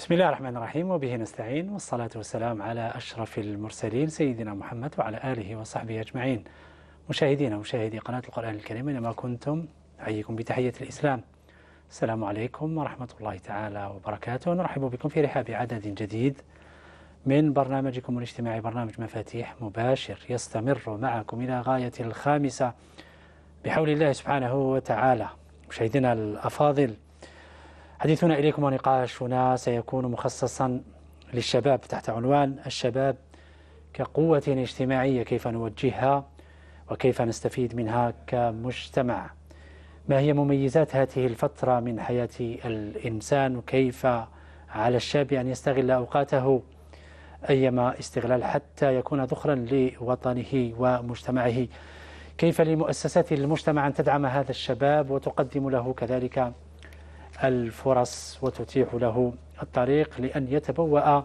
بسم الله الرحمن الرحيم وبه نستعين والصلاة والسلام على أشرف المرسلين سيدنا محمد وعلى آله وصحبه أجمعين مشاهدينا ومشاهدي قناة القرآن الكريم أينما كنتم أحييكم بتحية الإسلام السلام عليكم ورحمة الله تعالى وبركاته نرحب بكم في رحاب عدد جديد من برنامجكم الاجتماعي برنامج مفاتيح مباشر يستمر معكم إلى غاية الخامسة بحول الله سبحانه وتعالى مشاهدينا الأفاضل حديثنا إليكم ونقاشنا سيكون مخصصا للشباب تحت عنوان الشباب كقوة اجتماعية كيف نوجهها وكيف نستفيد منها كمجتمع ما هي مميزات هذه الفترة من حياة الإنسان وكيف على الشاب أن يستغل أوقاته أيما استغلال حتى يكون ذخرا لوطنه ومجتمعه كيف لمؤسسات المجتمع أن تدعم هذا الشباب وتقدم له كذلك الفرص وتتيح له الطريق لأن يتبوأ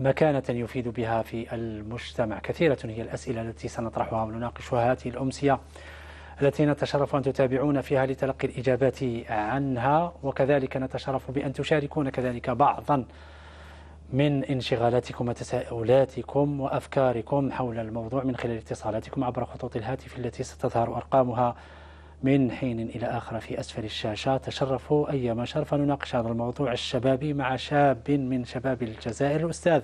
مكانة يفيد بها في المجتمع كثيرة هي الأسئلة التي سنطرحها ونناقشها هذه الأمسية التي نتشرف أن تتابعون فيها لتلقي الإجابات عنها وكذلك نتشرف بأن تشاركون كذلك بعضا من انشغالاتكم وتساؤلاتكم وأفكاركم حول الموضوع من خلال اتصالاتكم عبر خطوط الهاتف التي ستظهر أرقامها من حين إلى آخر في أسفل الشاشة تشرفوا أيما شرف نناقش هذا الموضوع الشبابي مع شاب من شباب الجزائر الأستاذ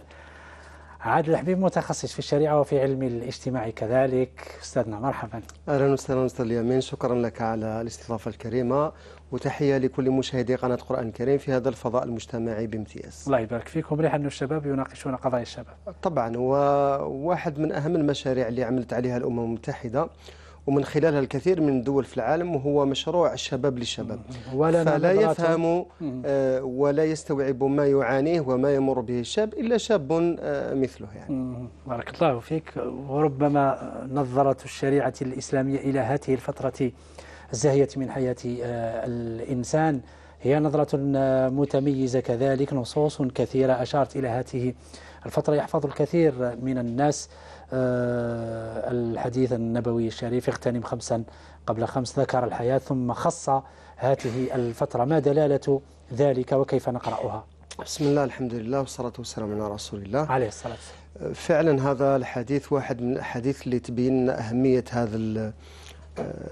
عادل الحبيب متخصص في الشريعة وفي علم الاجتماع كذلك أستاذنا مرحبا أهلا وسهلا أستاذ اليمين شكرا لك على الاستضافة الكريمة وتحية لكل مشاهدي قناة قرآن الكريم في هذا الفضاء المجتمعي بامتياز الله يبارك فيكم ريح أن الشباب يناقشون قضايا الشباب طبعا وواحد من أهم المشاريع اللي عملت عليها الأمم المتحدة ومن خلالها الكثير من الدول في العالم وهو مشروع الشباب للشباب نعم، فلا يفهم آه، ولا يستوعب ما يعانيه وما يمر به الشاب إلا شاب آه، مثله يعني بارك الله فيك وربما نظرت الشريعة الإسلامية إلى هذه الفترة الزاهية من حياة آه، الإنسان هي نظرة متميزة كذلك نصوص كثيرة أشارت إلى هذه الفترة يحفظ الكثير من الناس آه، الحديث النبوي الشريف اغتنم خمسا قبل خمس ذكر الحياة ثم خص هذه الفترة ما دلالة ذلك وكيف نقرأها بسم الله الحمد لله والصلاة والسلام على رسول الله عليه الصلاة والسلام آه، فعلا هذا الحديث واحد من الأحاديث اللي تبين أهمية هذا آه،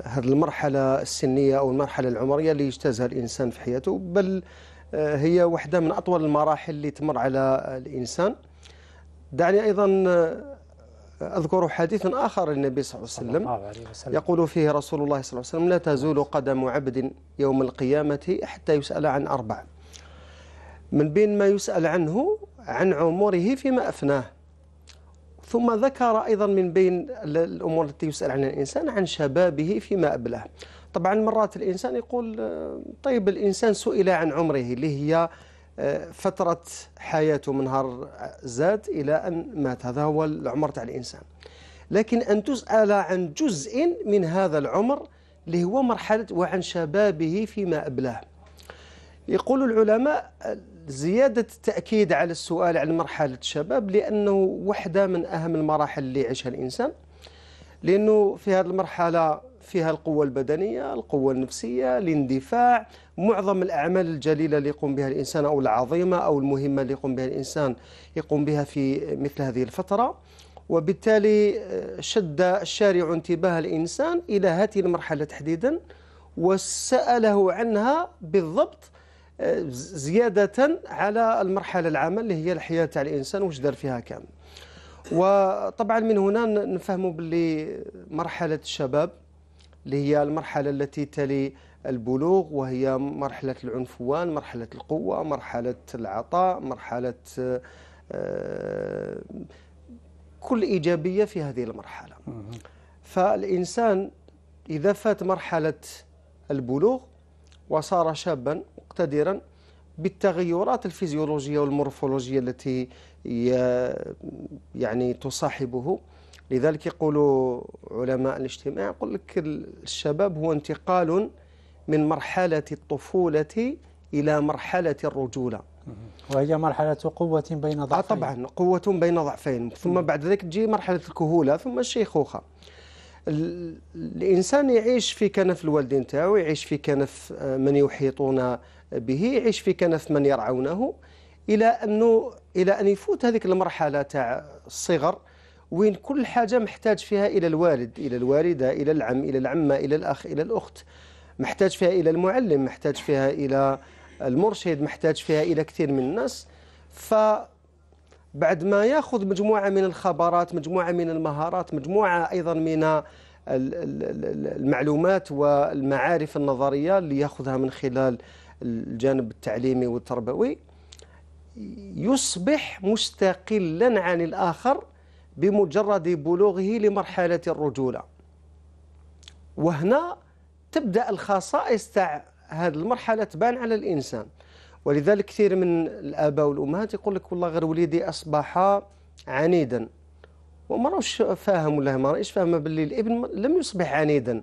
هذه المرحلة السنية أو المرحلة العمرية اللي يجتازها الإنسان في حياته بل هي واحدة من أطول المراحل اللي تمر على الإنسان دعني أيضا أذكر حديثا آخر للنبي صلى الله عليه وسلم يقول فيه رسول الله صلى الله عليه وسلم لا تزول قدم عبد يوم القيامة حتى يسأل عن أربع من بين ما يسأل عنه عن عمره فيما أفناه ثم ذكر أيضا من بين الأمور التي يسأل عنها الإنسان عن شبابه فيما أبلاه طبعا مرات الإنسان يقول طيب الإنسان سئل عن عمره اللي هي فترة حياته من نهار زاد إلى أن مات هذا هو العمر تاع الإنسان لكن أن تسأل عن جزء من هذا العمر اللي هو مرحلة وعن شبابه فيما أبلاه يقول العلماء زيادة التأكيد على السؤال عن مرحلة الشباب لأنه واحدة من أهم المراحل اللي يعيشها الإنسان لأنه في هذه المرحلة فيها القوة البدنية القوة النفسية الاندفاع معظم الأعمال الجليلة اللي يقوم بها الإنسان أو العظيمة أو المهمة اللي يقوم بها الإنسان يقوم بها في مثل هذه الفترة وبالتالي آه، شد الشارع انتباه الإنسان إلى هذه المرحلة تحديدا وسأله عنها بالضبط آه، زيادة على المرحلة العامة اللي هي الحياة تاع الإنسان واش دار فيها كامل وطبعا من هنا نفهموا باللي مرحلة الشباب اللي هي المرحلة التي تلي البلوغ وهي مرحلة العنفوان مرحلة القوة مرحلة العطاء مرحلة آه، كل إيجابية في هذه المرحلة فالإنسان إذا فات مرحلة البلوغ وصار شابا مقتدرا بالتغيرات الفيزيولوجية والمورفولوجية التي يعني تصاحبه لذلك يقول علماء الاجتماع يقول لك الشباب هو انتقال من مرحلة الطفولة إلى مرحلة الرجولة وهي مرحلة قوة بين آه، ضعفين آه طبعا قوة بين ضعفين ثم بعد ذلك تجي مرحلة الكهولة ثم الشيخوخة الإنسان يعيش في كنف الوالدين تاعو يعيش في كنف آه، من يحيطون به يعيش في كنف من يرعونه إلى أنه إلى أن يفوت هذيك المرحلة تاع الصغر وين كل حاجة محتاج فيها إلى الوالد إلى الوالدة إلى العم إلى العمة إلى الأخ إلى الأخت محتاج فيها إلى المعلم محتاج فيها إلى المرشد محتاج فيها إلى كثير من الناس ف بعد ما ياخذ مجموعه من الخبرات مجموعه من المهارات مجموعه ايضا من المعلومات والمعارف النظريه اللي ياخذها من خلال الجانب التعليمي والتربوي يصبح مستقلا عن الاخر بمجرد بلوغه لمرحلة الرجولة وهنا تبدأ الخصائص تاع هذه المرحلة تبان على الإنسان ولذلك كثير من الآباء والأمهات يقول لك والله غير وليدي أصبح عنيدا وما راهوش فاهم ولا ما راهيش فاهمه باللي الابن لم يصبح عنيدا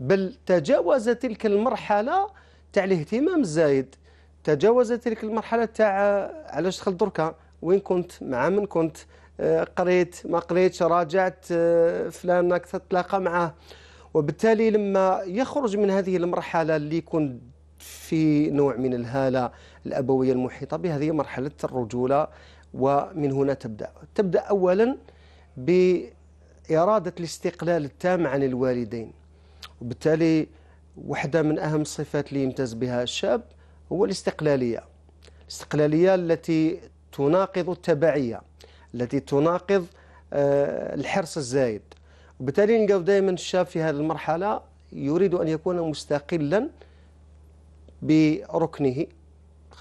بل تجاوز تلك المرحله تاع الاهتمام الزايد تجاوز تلك المرحله تاع علاش دخل دركا وين كنت مع من كنت آه، قريت ما قريتش راجعت آه، فلان اكثر تلاقى معه وبالتالي لما يخرج من هذه المرحله اللي يكون في نوع من الهاله الابويه المحيطه به هذه مرحله الرجوله ومن هنا تبدا تبدا اولا باراده الاستقلال التام عن الوالدين وبالتالي واحده من اهم الصفات اللي يمتاز بها الشاب هو الاستقلاليه الاستقلاليه التي تناقض التبعيه التي تناقض آه، الحرص الزايد وبالتالي نلقاو دائما الشاب في هذه المرحلة يريد أن يكون مستقلا بركنه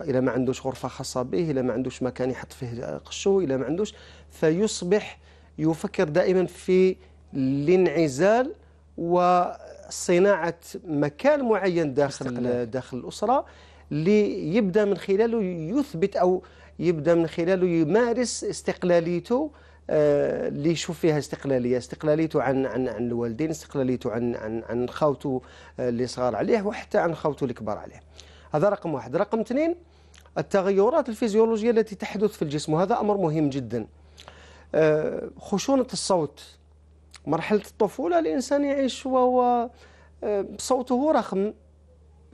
الى ما عندوش غرفة خاصة به الى ما عندوش مكان يحط فيه قشه الى ما عندوش فيصبح يفكر دائما في الانعزال وصناعة مكان معين داخل داخل الأسرة ليبدأ من خلاله يثبت أو يبدا من خلاله يمارس استقلاليته آه اللي يشوف فيها استقلاليه استقلاليته عن عن عن الوالدين استقلاليته عن عن عن خوته آه، اللي صغار عليه وحتى عن خوته اللي عليه هذا رقم واحد رقم اثنين التغيرات الفيزيولوجيه التي تحدث في الجسم وهذا امر مهم جدا آه، خشونه الصوت مرحله الطفوله الانسان يعيش وهو آه، صوته رخم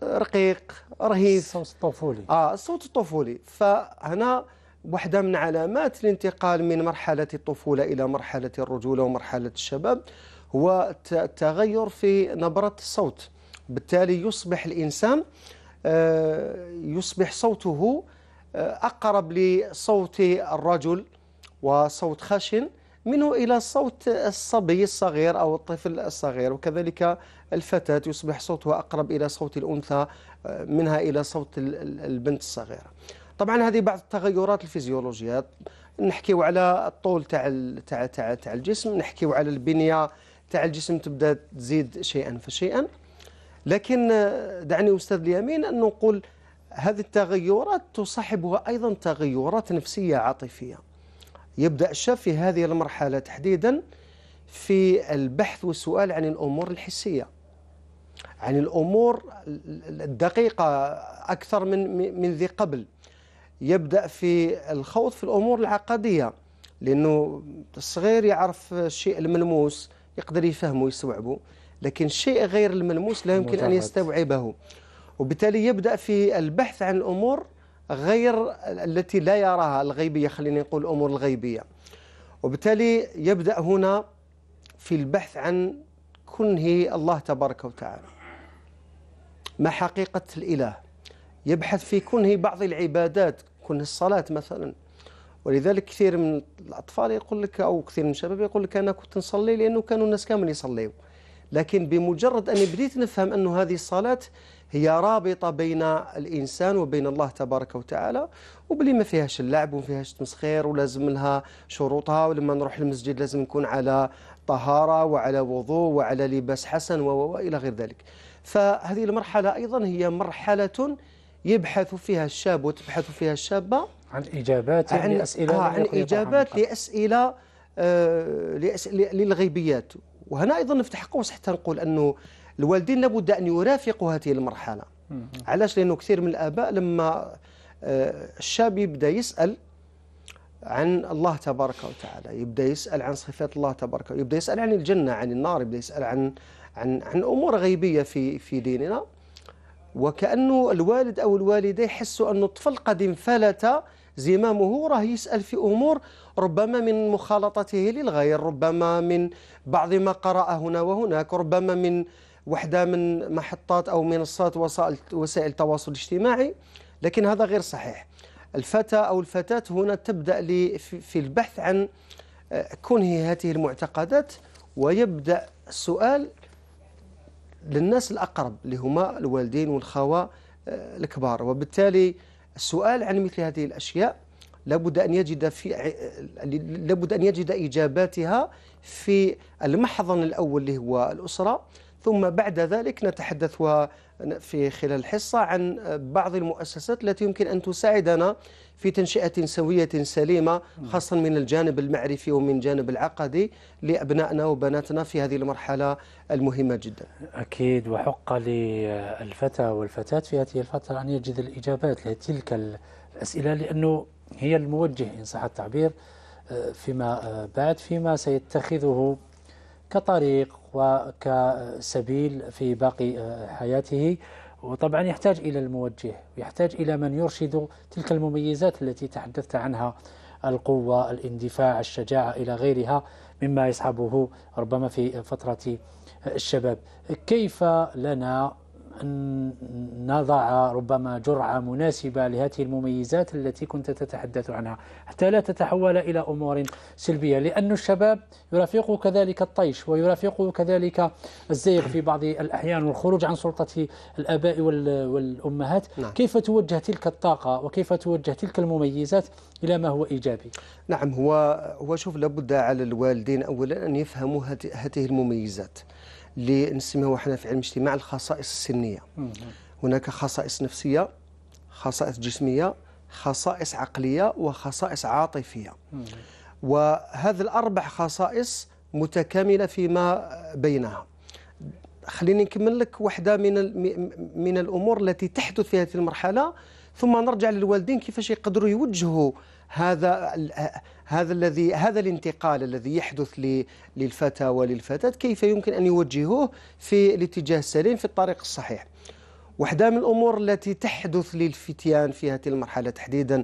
رقيق رهيف الصوت الطفولي اه الصوت الطفولي فهنا واحدة من علامات الانتقال من مرحلة الطفولة إلى مرحلة الرجولة ومرحلة الشباب هو التغير في نبرة الصوت بالتالي يصبح الإنسان آه، يصبح صوته آه، أقرب لصوت الرجل وصوت خشن منه إلى صوت الصبي الصغير أو الطفل الصغير وكذلك الفتاة يصبح صوتها أقرب إلى صوت الأنثى آه، منها إلى صوت البنت الصغيرة طبعا هذه بعض التغيرات الفيزيولوجية نحكيو على الطول تاع تاع تاع تاع الجسم نحكيو على البنية تاع الجسم تبدا تزيد شيئا فشيئا لكن آه، دعني أستاذ اليمين أن نقول هذه التغيرات تصاحبها أيضا تغيرات نفسية عاطفية يبدأ الشاب في هذه المرحلة تحديدا في البحث والسؤال عن الأمور الحسية عن الأمور الدقيقة أكثر من من ذي قبل يبدأ في الخوض في الأمور العقدية لأنه الصغير يعرف الشيء الملموس يقدر يفهمه ويستوعبه لكن الشيء غير الملموس لا يمكن أن يستوعبه وبالتالي يبدأ في البحث عن الأمور غير التي لا يراها الغيبية خلينا نقول الأمور الغيبية وبالتالي يبدأ هنا في البحث عن كنه الله تبارك وتعالى ما حقيقة الإله يبحث في كنه بعض العبادات كنه الصلاة مثلا ولذلك كثير من الأطفال يقول لك أو كثير من الشباب يقول لك أنا كنت نصلي لأنه كانوا الناس كامل يصليوا لكن بمجرد أني بديت نفهم أنه هذه الصلاة هي رابطة بين الإنسان وبين الله تبارك وتعالى وبلي ما فيهاش اللعب وما فيهاش تمسخير ولازم لها شروطها ولما نروح المسجد لازم نكون على طهارة وعلى وضوء وعلى لباس حسن وإلى غير ذلك فهذه المرحلة أيضا هي مرحلة يبحث فيها الشاب وتبحث فيها الشابة عن إجابات عن يعني آه، لأسئلة آه عن إجابات لأسئلة آه للغيبيات وهنا أيضا نفتح قوس حتى نقول أنه الوالدين لابد أن يرافقوا هذه المرحلة علاش لأنه كثير من الآباء لما آه، الشاب يبدأ يسأل عن الله تبارك وتعالى يبدأ يسأل عن صفات الله تبارك يبدأ يسأل عن الجنة عن النار يبدأ يسأل عن عن عن أمور غيبية في في ديننا وكأنه الوالد أو الوالدة يحسوا أن الطفل قد انفلت زمامه راه يسأل في أمور ربما من مخالطته للغير ربما من بعض ما قرأ هنا وهناك ربما من وحده من محطات او منصات وسائل التواصل الاجتماعي لكن هذا غير صحيح الفتى او الفتاه هنا تبدا في البحث عن كنه آه، هذه المعتقدات ويبدا السؤال للناس الاقرب اللي هما الوالدين والخوه آه، الكبار وبالتالي السؤال عن مثل هذه الاشياء لابد ان يجد في آه، لابد ان يجد اجاباتها في المحضن الاول اللي هو الاسره ثم بعد ذلك نتحدث في خلال الحصة عن بعض المؤسسات التي يمكن أن تساعدنا في تنشئة سوية سليمة خاصة من الجانب المعرفي ومن جانب العقدي لأبنائنا وبناتنا في هذه المرحلة المهمة جدا أكيد وحق للفتى والفتاة في هذه الفترة أن يجد الإجابات لتلك الأسئلة لأنه هي الموجه إن صح التعبير فيما بعد فيما سيتخذه كطريق وكسبيل في باقي آه، حياته وطبعا يحتاج إلى الموجه يحتاج إلى من يرشد تلك المميزات التي تحدثت عنها القوة الاندفاع الشجاعة إلى غيرها مما يصحبه ربما في فترة آه، الشباب كيف لنا أن نضع ربما جرعة مناسبة لهذه المميزات التي كنت تتحدث عنها حتى لا تتحول إلى أمور سلبية لأن الشباب يرافقه كذلك الطيش ويرافقه كذلك الزيغ في بعض الأحيان والخروج عن سلطة الآباء والأمهات نعم. كيف توجه تلك الطاقة وكيف توجه تلك المميزات إلى ما هو إيجابي نعم هو هو شوف لابد على الوالدين أولا أن يفهموا هذه المميزات اللي نسميوها احنا في علم الاجتماع الخصائص السنيه هناك خصائص نفسيه خصائص جسميه خصائص عقليه وخصائص عاطفيه وهذه الاربع خصائص متكامله فيما بينها خليني نكمل لك واحده من من الامور التي تحدث في هذه المرحله ثم نرجع للوالدين كيفاش يقدروا يوجهوا هذا هذا الذي هذا الانتقال الذي يحدث للفتى وللفتاة كيف يمكن أن يوجهوه في الاتجاه السليم في الطريق الصحيح واحدة من الأمور التي تحدث للفتيان في هذه المرحلة تحديدا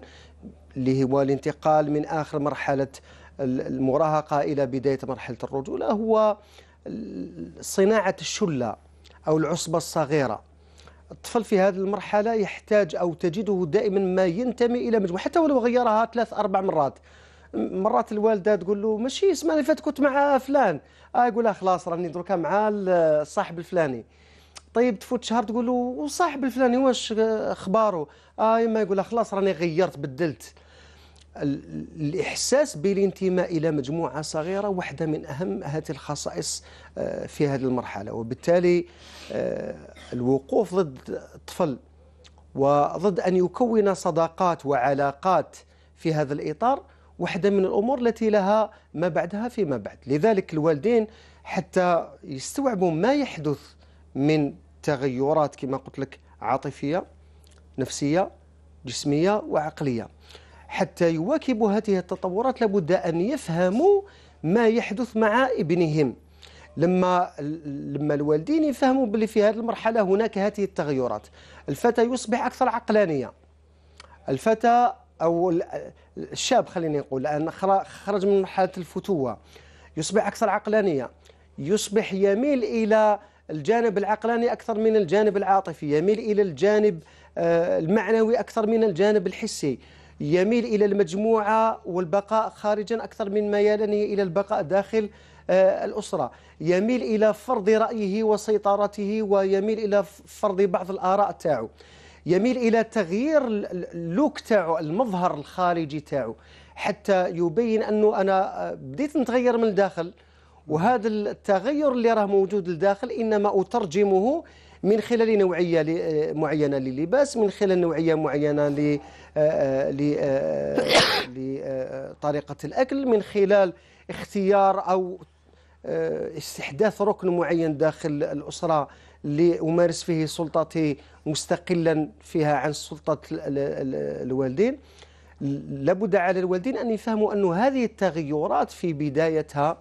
اللي هو الانتقال من آخر مرحلة المراهقة إلى بداية مرحلة الرجولة هو صناعة الشلة أو العصبة الصغيرة الطفل في هذه المرحله يحتاج او تجده دائما ما ينتمي الى مجموعه حتى ولو غيرها ثلاث اربع مرات مرات الوالده تقول له ماشي اسمع اللي فات كنت مع فلان اه يقول لها خلاص راني دركا مع الصاحب الفلاني طيب تفوت شهر تقول له وصاحب الفلاني واش اخباره اه يما يقول لها خلاص راني غيرت بدلت الإحساس بالانتماء إلى مجموعة صغيرة واحدة من أهم هذه الخصائص آه، في هذه المرحلة وبالتالي آه، الوقوف ضد الطفل وضد أن يكون صداقات وعلاقات في هذا الإطار واحدة من الأمور التي لها ما بعدها فيما بعد لذلك الوالدين حتى يستوعبوا ما يحدث من تغيرات كما قلت لك عاطفية نفسية جسمية وعقلية حتى يواكبوا هذه التطورات لابد أن يفهموا ما يحدث مع ابنهم لما لما الوالدين يفهموا باللي في هذه المرحله هناك هذه التغيرات الفتى يصبح اكثر عقلانيه الفتى او الشاب خليني نقول لان خرج من مرحله الفتوه يصبح اكثر عقلانيه يصبح يميل الى الجانب العقلاني اكثر من الجانب العاطفي يميل الى الجانب آه، المعنوي اكثر من الجانب الحسي يميل الى المجموعه والبقاء خارجا اكثر من ميالا الى البقاء داخل آه، الأسرة يميل إلى فرض رأيه وسيطرته ويميل إلى فرض بعض الآراء تاعو يميل إلى تغيير اللوك تاعو المظهر الخارجي تاعو حتى يبين أنه أنا آه، بديت نتغير من الداخل وهذا التغير اللي راه موجود للداخل إنما أترجمه من خلال نوعية آه، معينة للباس من خلال نوعية معينة لطريقة الأكل من خلال اختيار أو آه، استحداث ركن معين داخل الأسرة لأمارس فيه سلطتي مستقلا فيها عن سلطة الوالدين لابد على الوالدين أن يفهموا أن هذه التغيرات في بدايتها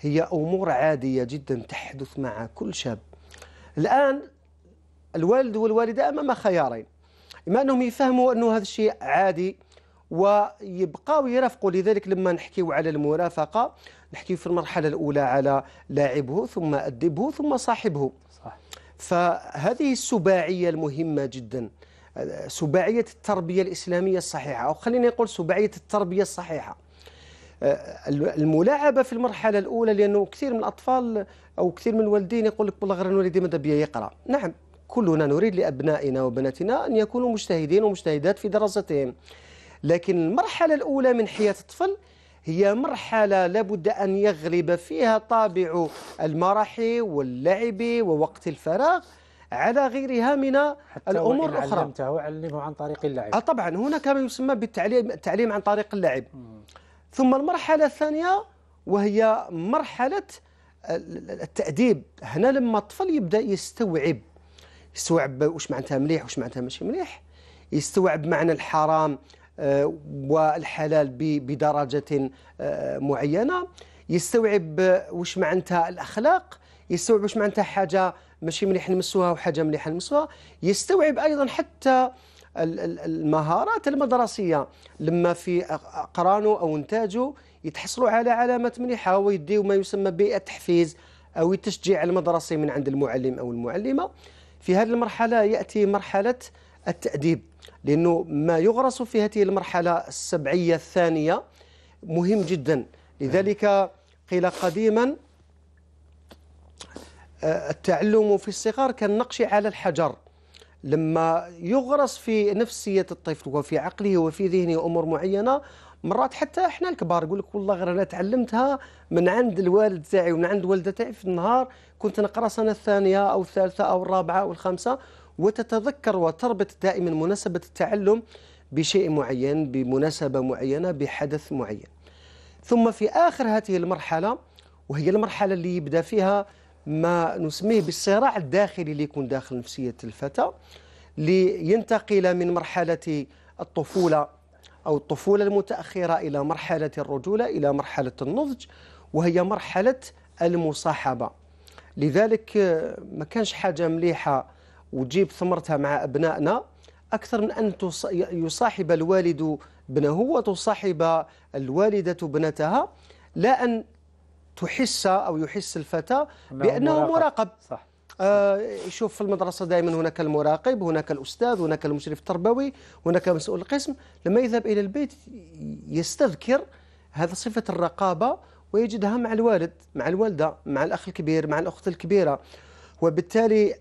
هي أمور عادية جدا تحدث مع كل شاب الآن الوالد والوالدة أمام خيارين إما أنهم يفهموا أن هذا الشيء عادي ويبقاو يرافقوا لذلك لما نحكيو على المرافقة نحكي في المرحلة الأولى على لاعبه ثم أدبه ثم صاحبه صح. فهذه السباعية المهمة جدا سباعية التربية الإسلامية الصحيحة أو خليني أقول سباعية التربية الصحيحة آه، الملاعبة في المرحلة الأولى لأنه كثير من الأطفال أو كثير من الوالدين يقول لك والله غير الوالدين ماذا بيا يقرأ نعم كلنا نريد لأبنائنا وبناتنا أن يكونوا مجتهدين ومجتهدات في دراستهم لكن المرحلة الأولى من حياة الطفل هي مرحلة لابد أن يغلب فيها طابع المرح واللعب ووقت الفراغ على غيرها من حتى الأمور الأخرى حتى علمته علمه عن طريق اللعب آه، طبعا هناك ما يسمى بالتعليم التعليم عن طريق اللعب ثم المرحلة الثانية وهي مرحلة التأديب هنا لما الطفل يبدأ يستوعب يستوعب واش معناتها مليح واش معناتها ماشي مليح يستوعب معنى الحرام آه، والحلال بدرجة آه، معينة يستوعب واش معناتها الأخلاق يستوعب واش معناتها حاجة ماشي مليح نمسوها وحاجة مليحة نمسوها يستوعب أيضا حتى المهارات المدرسية لما في قرانه أو إنتاجه يتحصلوا على علامات مليحة ويديو ما يسمى بالتحفيز أو التشجيع المدرسي من عند المعلم أو المعلمة في هذه المرحلة يأتي مرحلة التأديب لأنه ما يغرس في هذه المرحلة السبعية الثانية مهم جدا لذلك قيل قديما آه، التعلم في الصغار كالنقش على الحجر لما يغرس في نفسية الطفل وفي عقله وفي ذهنه أمور معينة مرات حتى احنا الكبار يقول لك والله غير انا تعلمتها من عند الوالد تاعي ومن عند والدتي في النهار كنت نقرا سنه الثانيه او الثالثه او الرابعه او الخامسه وتتذكر وتربط دائما مناسبة التعلم بشيء معين بمناسبة معينة بحدث معين ثم في آخر هذه المرحلة وهي المرحلة اللي يبدأ فيها ما نسميه بالصراع الداخلي اللي يكون داخل نفسية الفتى لينتقل من مرحلة الطفولة أو الطفولة المتأخرة إلى مرحلة الرجولة إلى مرحلة النضج وهي مرحلة المصاحبة لذلك آه، ما كانش حاجة مليحة وتجيب ثمرتها مع أبنائنا أكثر من أن يصاحب الوالد ابنه وتصاحب الوالدة ابنتها لا أن تحس أو يحس الفتى بأنه مراقب, مراقب. صح. يشوف آه، في المدرسة دائما هناك المراقب هناك الأستاذ هناك المشرف التربوي هناك مسؤول القسم لما يذهب إلى البيت يستذكر هذا صفة الرقابة ويجدها مع الوالد مع الوالدة مع الأخ الكبير مع الأخت الكبيرة وبالتالي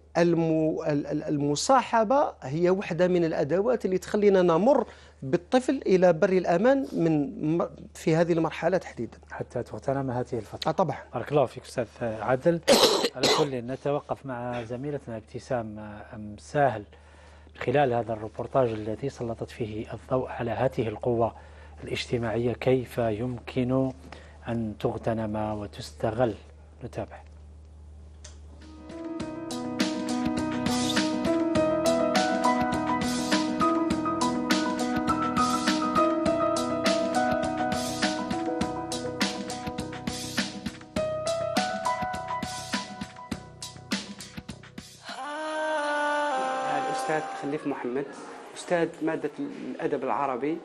المصاحبة هي واحدة من الأدوات اللي تخلينا نمر بالطفل إلى بر الأمان من في هذه المرحلة تحديدا حتى تغتنم هذه الفترة آه طبعا بارك الله فيك أستاذ عادل على كل نتوقف مع زميلتنا ابتسام ساهل خلال هذا الروبورتاج الذي سلطت فيه الضوء على هذه القوة الاجتماعية كيف يمكن أن تغتنم وتستغل نتابع محمد أستاذ مادة الأدب العربي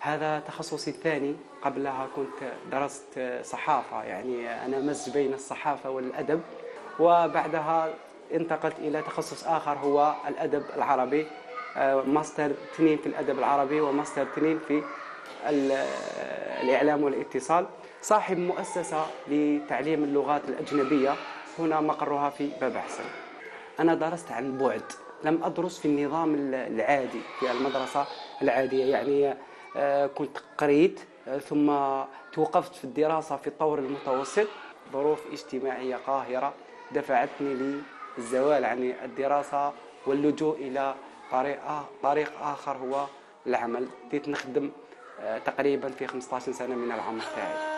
هذا تخصصي الثاني قبلها كنت درست صحافة يعني أنا مزج بين الصحافة والأدب وبعدها انتقلت إلى تخصص آخر هو الأدب العربي آه، ماستر اثنين في الأدب العربي وماستر اثنين في الإعلام والاتصال صاحب مؤسسة لتعليم اللغات الأجنبية هنا مقرها في باب حسن أنا درست عن بعد لم أدرس في النظام العادي في المدرسة العادية يعني آه، كنت قريت آه، ثم توقفت في الدراسة في الطور المتوسط ظروف اجتماعية قاهرة دفعتني للزوال عن الدراسة واللجوء إلى طريقة طريق آخر هو العمل بديت نخدم آه، تقريبا في 15 سنة من العمر تاعي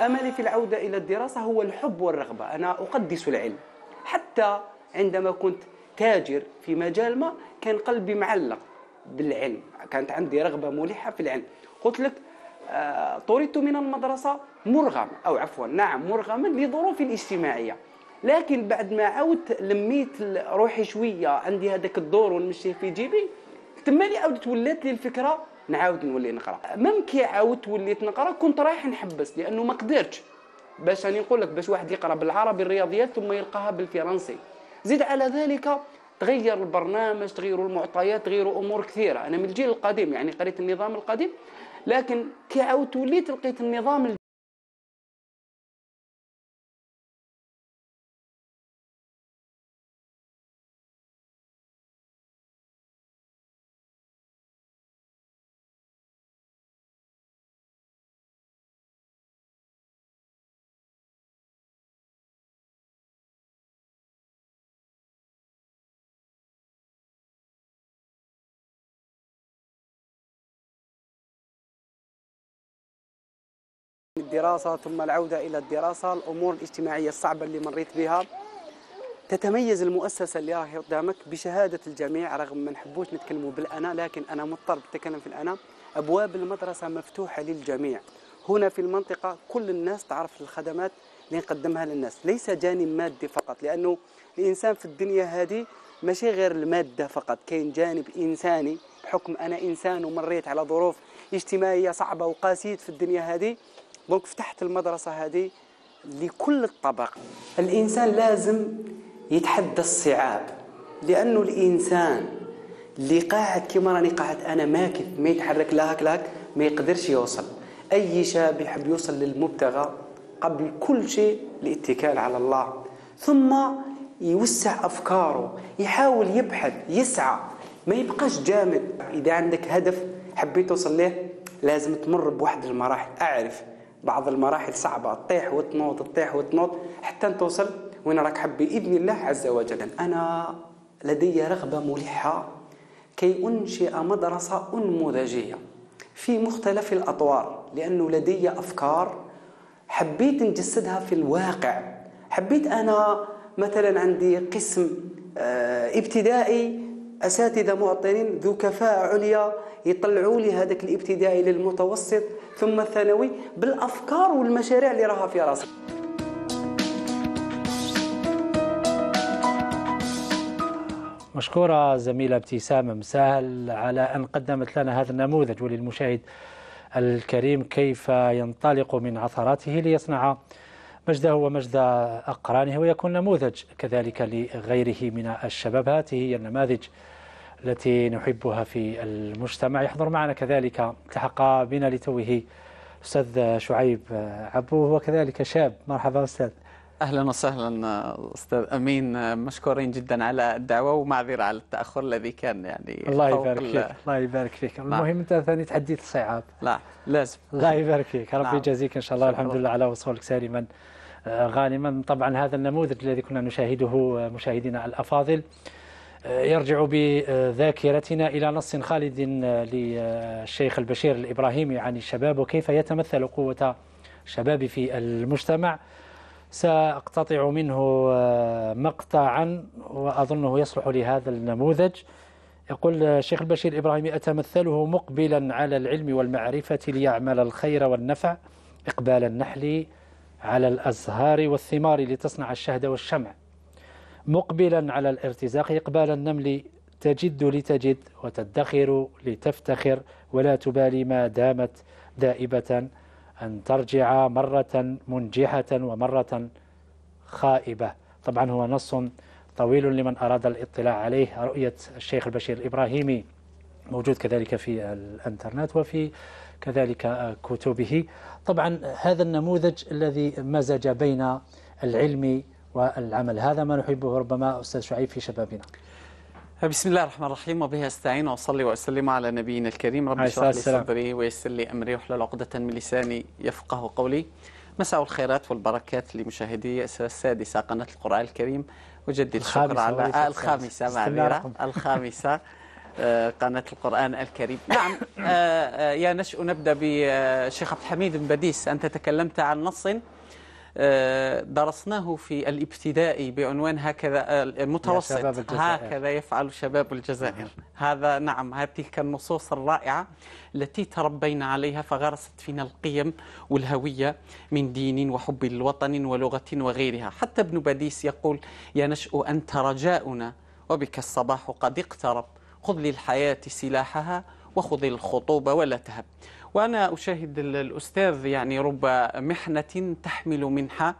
أملي في العودة إلى الدراسة هو الحب والرغبة أنا أقدس العلم حتى عندما كنت تاجر في مجال ما كان قلبي معلق بالعلم كانت عندي رغبة ملحة في العلم قلت لك آه، طردت من المدرسة مرغما أو عفوا نعم مرغما لظروف اجتماعية لكن بعد ما عاودت لميت روحي شوية عندي هذاك الدور ونمشي في جيبي تمالي عاودت ولات لي الفكرة نعاود نولي نقرا ميم كي عاودت وليت نقرا كنت رايح نحبس لانه ما قدرتش باش راني نقول لك باش واحد يقرا بالعربي الرياضيات ثم يلقاها بالفرنسي زيد على ذلك تغير البرنامج تغيروا المعطيات تغيروا امور كثيره انا من الجيل القديم يعني قريت النظام القديم لكن كي عاودت وليت لقيت النظام الدراسة ثم العودة إلى الدراسة الأمور الاجتماعية الصعبة اللي مريت بها تتميز المؤسسة اللي راهي قدامك بشهادة الجميع رغم ما نحبوش نتكلموا بالأنا لكن أنا مضطر نتكلم في الأنا أبواب المدرسة مفتوحة للجميع هنا في المنطقة كل الناس تعرف الخدمات اللي نقدمها للناس ليس جانب مادي فقط لأنه الإنسان في الدنيا هذه ماشي غير المادة فقط كاين جانب إنساني بحكم أنا إنسان ومريت على ظروف اجتماعية صعبة وقاسية في الدنيا هذه دونك فتحت المدرسه هذه لكل الطبق الانسان لازم يتحدى الصعاب لانه الانسان اللي قاعد كيما راني قاعد انا ماكث ما يتحرك لا هاك لا هاك ما يقدرش يوصل اي شاب يحب يوصل للمبتغى قبل كل شيء الاتكال على الله ثم يوسع افكاره يحاول يبحث يسعى ما يبقاش جامد اذا عندك هدف حبيت توصل ليه لازم تمر بواحد المراحل اعرف بعض المراحل صعبة تطيح وتنوط تطيح وتنوط حتى توصل وين راك حب بإذن الله عز وجل أنا لدي رغبة ملحة كي أنشئ مدرسة أنموذجية في مختلف الأطوار لأنه لدي أفكار حبيت نجسدها في الواقع حبيت أنا مثلا عندي قسم آه، ابتدائي أساتذة معطلين ذو كفاءة عليا يطلعوا لي هذاك الابتدائي للمتوسط ثم الثانوي بالافكار والمشاريع اللي راها في راسي مشكورة زميلة ابتسام مساهل على أن قدمت لنا هذا النموذج وللمشاهد الكريم كيف ينطلق من عثراته ليصنع مجده ومجد أقرانه ويكون نموذج كذلك لغيره من الشباب هاته هي النماذج التي نحبها في المجتمع يحضر معنا كذلك التحق بنا لتوه أستاذ شعيب عبو هو كذلك شاب مرحبا أستاذ اهلا وسهلا استاذ امين مشكورين جدا على الدعوه ومعذره على التاخر الذي كان يعني الله يبارك فيك الله يبارك فيك نعم. المهم انت ثاني تحديت صعاب لا لازم الله يبارك فيك ربي نعم. يجازيك ان شاء الله الحمد لله على وصولك سالما آه، غانما طبعا هذا النموذج الذي كنا نشاهده آه، مشاهدينا الافاضل آه، يرجع بذاكرتنا إلى نص خالد آه، للشيخ البشير الإبراهيمي عن الشباب وكيف يتمثل قوة الشباب في المجتمع سأقتطع منه آه، مقطعا وأظنه يصلح لهذا النموذج يقول الشيخ البشير الإبراهيمي أتمثله مقبلا على العلم والمعرفة ليعمل الخير والنفع إقبال النحل على الأزهار والثمار لتصنع الشهد والشمع مقبلا على الارتزاق إقبال النمل تجد لتجد وتدخر لتفتخر ولا تبالي ما دامت دائبة أن ترجع مرة منجحة ومرة خائبة طبعا هو نص طويل لمن أراد الاطلاع عليه رؤية الشيخ البشير الإبراهيمي موجود كذلك في الانترنت وفي كذلك كتبه طبعا هذا النموذج الذي مزج بين العلم والعمل هذا ما نحبه ربما أستاذ شعيب في شبابنا بسم الله الرحمن الرحيم وبه استعين واصلي واسلم على نبينا الكريم رب اشرح لي صدري ويسر لي امري واحلل عقدة من لساني يفقه قولي مساء الخيرات والبركات لمشاهدي السادسة قناة القرآن الكريم وجدد الشكر على آه الخامسة معذرة الخامسة قناة القرآن الكريم نعم آه، آه، يا نشأ نبدأ بشيخ آه، عبد الحميد بن بديس أنت تكلمت عن نص آه، درسناه في الابتدائي بعنوان هكذا آه، المتوسط هكذا يفعل شباب الجزائر هذا نعم هذه تلك النصوص الرائعة التي تربينا عليها فغرست فينا القيم والهوية من دين وحب الوطن ولغة وغيرها حتى ابن باديس يقول يا نشأ أنت رجاؤنا وبك الصباح قد اقترب خذ للحياة سلاحها وخذ الخطوبة ولا تهب وأنا أشاهد الأستاذ يعني رب محنة تحمل منحة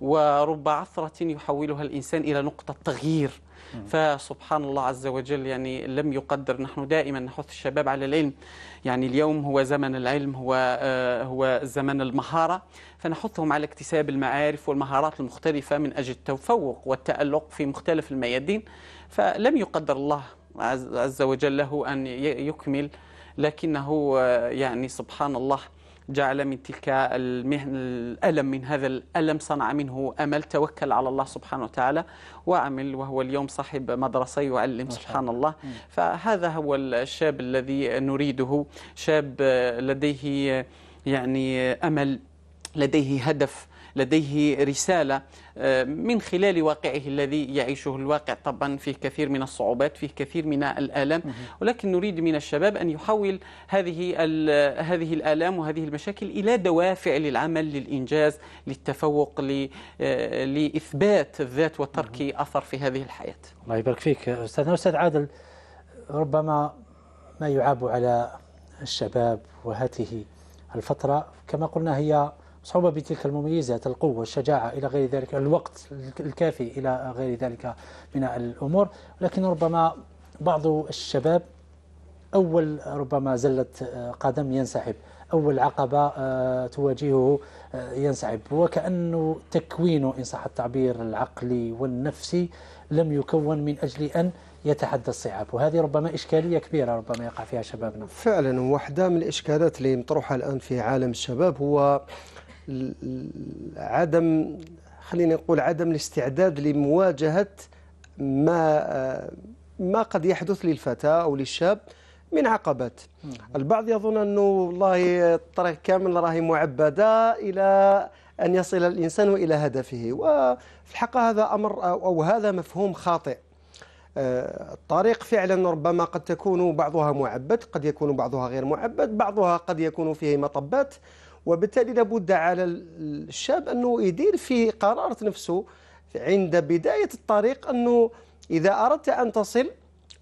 ورب عثرة يحولها الإنسان إلى نقطة تغيير فسبحان الله عز وجل يعني لم يقدر نحن دائما نحث الشباب على العلم يعني اليوم هو زمن العلم هو آه، هو زمن المهارة فنحثهم على اكتساب المعارف والمهارات المختلفة من أجل التفوق والتألق في مختلف الميادين فلم يقدر الله عز وجل له أن يكمل لكنه آه، يعني سبحان الله جعل من تلك المهن الألم من هذا الألم صنع منه أمل توكل على الله سبحانه وتعالى وعمل وهو اليوم صاحب مدرسة يعلم سبحان الله فهذا هو الشاب الذي نريده شاب آه، لديه آه، يعني أمل لديه هدف لديه رسالة آه، من خلال واقعه الذي يعيشه الواقع طبعا فيه كثير من الصعوبات فيه كثير من الآلام ولكن نريد من الشباب أن يحول هذه هذه الآلام وهذه المشاكل إلى دوافع للعمل للإنجاز للتفوق آه، لإثبات الذات وترك أثر في هذه الحياة الله يبارك فيك أستاذنا أستاذ عادل ربما ما يعاب على الشباب وهذه الفترة كما قلنا هي صعوبة بتلك المميزات القوة الشجاعة إلى غير ذلك الوقت الكافي إلى غير ذلك من الأمور لكن ربما بعض الشباب أول ربما زلة آه، قدم ينسحب أول عقبة آه، تواجهه آه، ينسحب وكأنه تكوينه إن صح التعبير العقلي والنفسي لم يكون من أجل أن يتحدى الصعاب وهذه ربما إشكالية كبيرة ربما يقع فيها شبابنا فعلا واحدة من الإشكالات اللي مطروحة الآن في عالم الشباب هو عدم خليني نقول عدم الاستعداد لمواجهة ما ما قد يحدث للفتاة أو للشاب من عقبات البعض يظن أنه والله الطريق كامل راهي معبدة إلى أن يصل الإنسان إلى هدفه وفي الحق هذا أمر أو هذا مفهوم خاطئ آه، الطريق فعلا ربما قد تكون بعضها معبد قد يكون بعضها غير معبد بعضها قد يكون فيه مطبات وبالتالي لابد على الشاب أنه يدير في قرارة نفسه عند بداية الطريق أنه إذا أردت أن تصل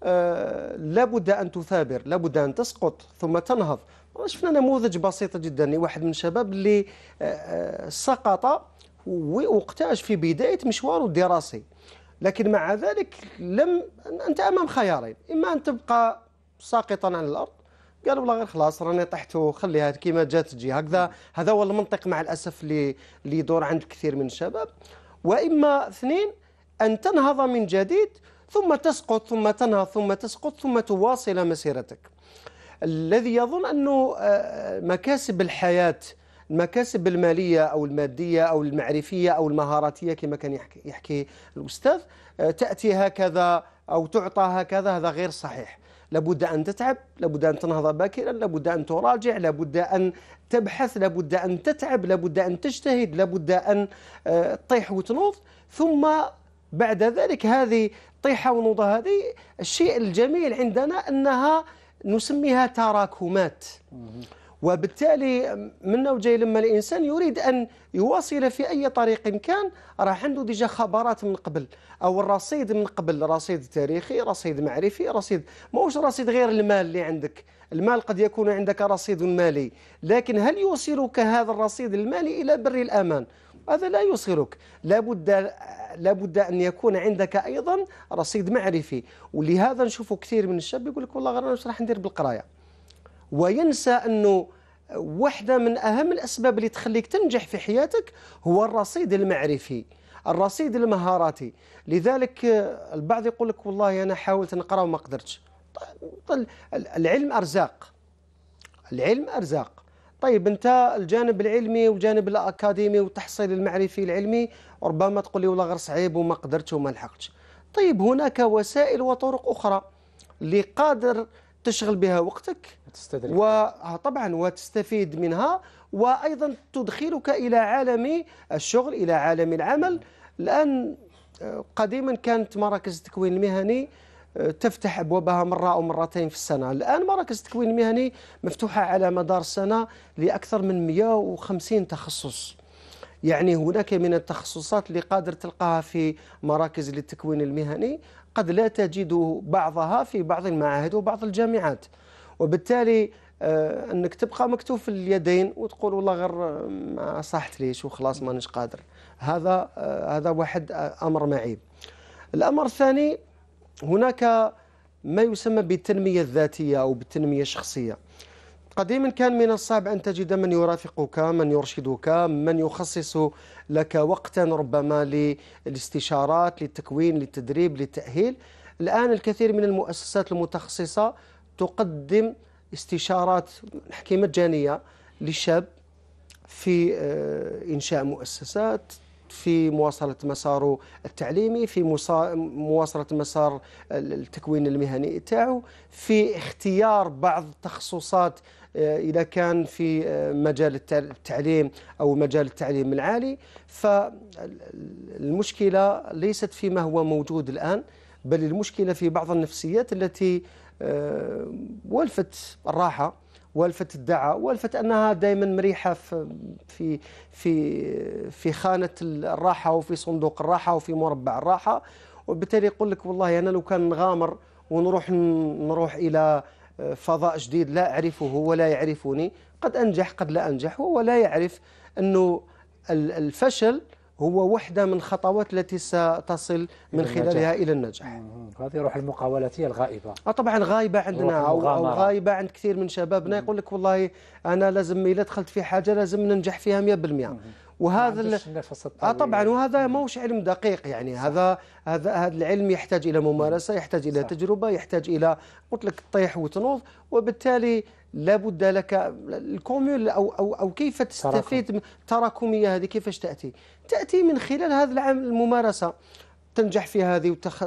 آه، لابد أن تثابر لابد أن تسقط ثم تنهض شفنا نموذج بسيط جدا لواحد من الشباب اللي آه، آه، سقط واقتاش في بداية مشواره الدراسي لكن مع ذلك لم أنت أمام خيارين إما أن تبقى ساقطا على الأرض قالوا والله غير خلاص راني طحت وخليها كيما جات تجي هكذا هذا هو المنطق مع الاسف اللي اللي يدور عند كثير من الشباب واما اثنين ان تنهض من جديد ثم تسقط ثم تنهض ثم تسقط ثم تواصل مسيرتك الذي يظن انه آه، مكاسب الحياه المكاسب المالية أو المادية أو المعرفية أو المهاراتية كما كان يحكي, يحكي الأستاذ آه، تأتي هكذا أو تعطى هكذا هذا غير صحيح لابد أن تتعب لابد أن تنهض باكرا لابد أن تراجع لابد أن تبحث لابد أن تتعب لابد أن تجتهد لابد أن آه، تطيح وتنوض ثم بعد ذلك هذه الطيحة ونوضة هذه الشيء الجميل عندنا أنها نسميها تراكمات وبالتالي من وجاي لما الانسان يريد ان يواصل في اي طريق كان راه عنده ديجا خبرات من قبل او الرصيد من قبل رصيد تاريخي رصيد معرفي رصيد ماهوش رصيد غير المال اللي عندك المال قد يكون عندك رصيد مالي لكن هل يوصلك هذا الرصيد المالي الى بر الامان هذا لا يوصلك لابد لابد ان يكون عندك ايضا رصيد معرفي ولهذا نشوفوا كثير من الشاب يقول لك والله غير انا راح ندير بالقرايه وينسى أنه واحدة من أهم الأسباب اللي تخليك تنجح في حياتك هو الرصيد المعرفي الرصيد المهاراتي لذلك البعض يقول لك والله أنا حاولت نقرأ وما قدرتش طيب، العلم أرزاق العلم أرزاق طيب أنت الجانب العلمي والجانب الأكاديمي والتحصيل المعرفي العلمي ربما تقول لي والله غير صعيب وما قدرتش وما لحقتش طيب هناك وسائل وطرق أخرى اللي قادر تشغل بها وقتك تستدرك وطبعا وتستفيد منها وأيضا تدخلك إلى عالم الشغل إلى عالم العمل الآن آه، قديما كانت مراكز التكوين المهني آه، تفتح أبوابها مرة أو مرتين في السنة الآن مراكز التكوين المهني مفتوحة على مدار السنة لأكثر من 150 تخصص يعني هناك من التخصصات اللي قادر تلقاها في مراكز للتكوين المهني قد لا تجد بعضها في بعض المعاهد وبعض الجامعات وبالتالي آه، انك تبقى مكتوف اليدين وتقول والله غير آه، ما صحت ليش وخلاص مانيش قادر هذا آه، هذا واحد امر معيب الامر الثاني هناك ما يسمى بالتنميه الذاتيه او بالتنميه الشخصيه قديما كان من الصعب أن تجد من يرافقك من يرشدك من يخصص لك وقتا ربما للاستشارات للتكوين للتدريب للتأهيل الآن الكثير من المؤسسات المتخصصة تقدم استشارات نحكي مجانية للشاب في آه، إنشاء مؤسسات في مواصلة مساره التعليمي في مواصلة مسار التكوين المهني تاعه في اختيار بعض التخصصات آه، إذا كان في آه، مجال التعليم أو مجال التعليم العالي فالمشكلة ليست فيما هو موجود الآن بل المشكلة في بعض النفسيات التي آه، والفت الراحه والفت الدعاء والفت انها دائما مريحه في في في خانه الراحه وفي صندوق الراحه وفي مربع الراحه وبالتالي يقول لك والله انا لو كان نغامر ونروح نروح الى آه، فضاء جديد لا اعرفه ولا يعرفني قد انجح قد لا انجح وهو لا يعرف انه الفشل هو وحده من الخطوات التي ستصل من خلالها الى النجاح هذه روح المقاولاتيه الغائبه آه، طبعا غايبه عندنا او, أو غايبه عند كثير من شبابنا يقول لك والله انا لازم الا دخلت في حاجه لازم ننجح فيها 100% وهذا آه طبعا وهذا موش علم دقيق يعني صح. هذا هذا هذا العلم يحتاج الى ممارسه يحتاج الى صح. تجربه يحتاج الى قلت لك تطيح وتنوض وبالتالي لابد لك الكوميول او او او كيف تستفيد التراكميه هذه كيفاش تاتي؟ تاتي من خلال هذا العام الممارسه تنجح في هذه وتخ...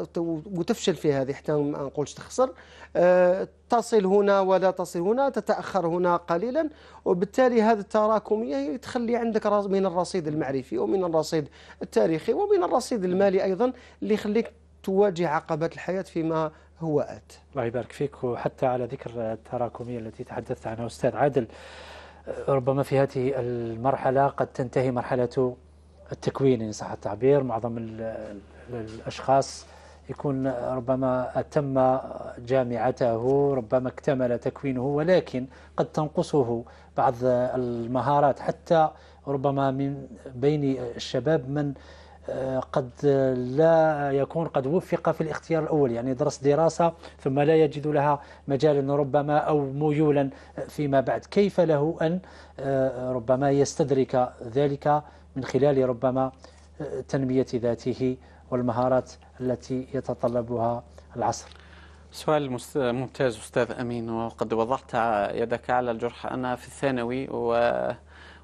وتفشل في هذه حتى ما نقولش تخسر أه تصل هنا ولا تصل هنا تتاخر هنا قليلا وبالتالي هذه التراكميه تخلي عندك من الرصيد المعرفي ومن الرصيد التاريخي ومن الرصيد المالي ايضا اللي يخليك تواجه عقبات الحياه فيما هو أت الله يبارك فيك وحتى على ذكر التراكمية التي تحدثت عنها أستاذ عادل ربما في هذه المرحلة قد تنتهي مرحلة التكوين إن صح التعبير معظم الأشخاص يكون ربما أتم جامعته ربما اكتمل تكوينه ولكن قد تنقصه بعض المهارات حتى ربما من بين الشباب من آه، قد لا يكون قد وفق في الاختيار الأول يعني درس دراسة ثم لا يجد لها مجالا ربما أو ميولا فيما بعد كيف له أن آه، ربما يستدرك ذلك من خلال ربما آه، تنمية ذاته والمهارات التي يتطلبها العصر سؤال ممتاز أستاذ أمين وقد وضعت يدك على الجرح أنا في الثانوي و...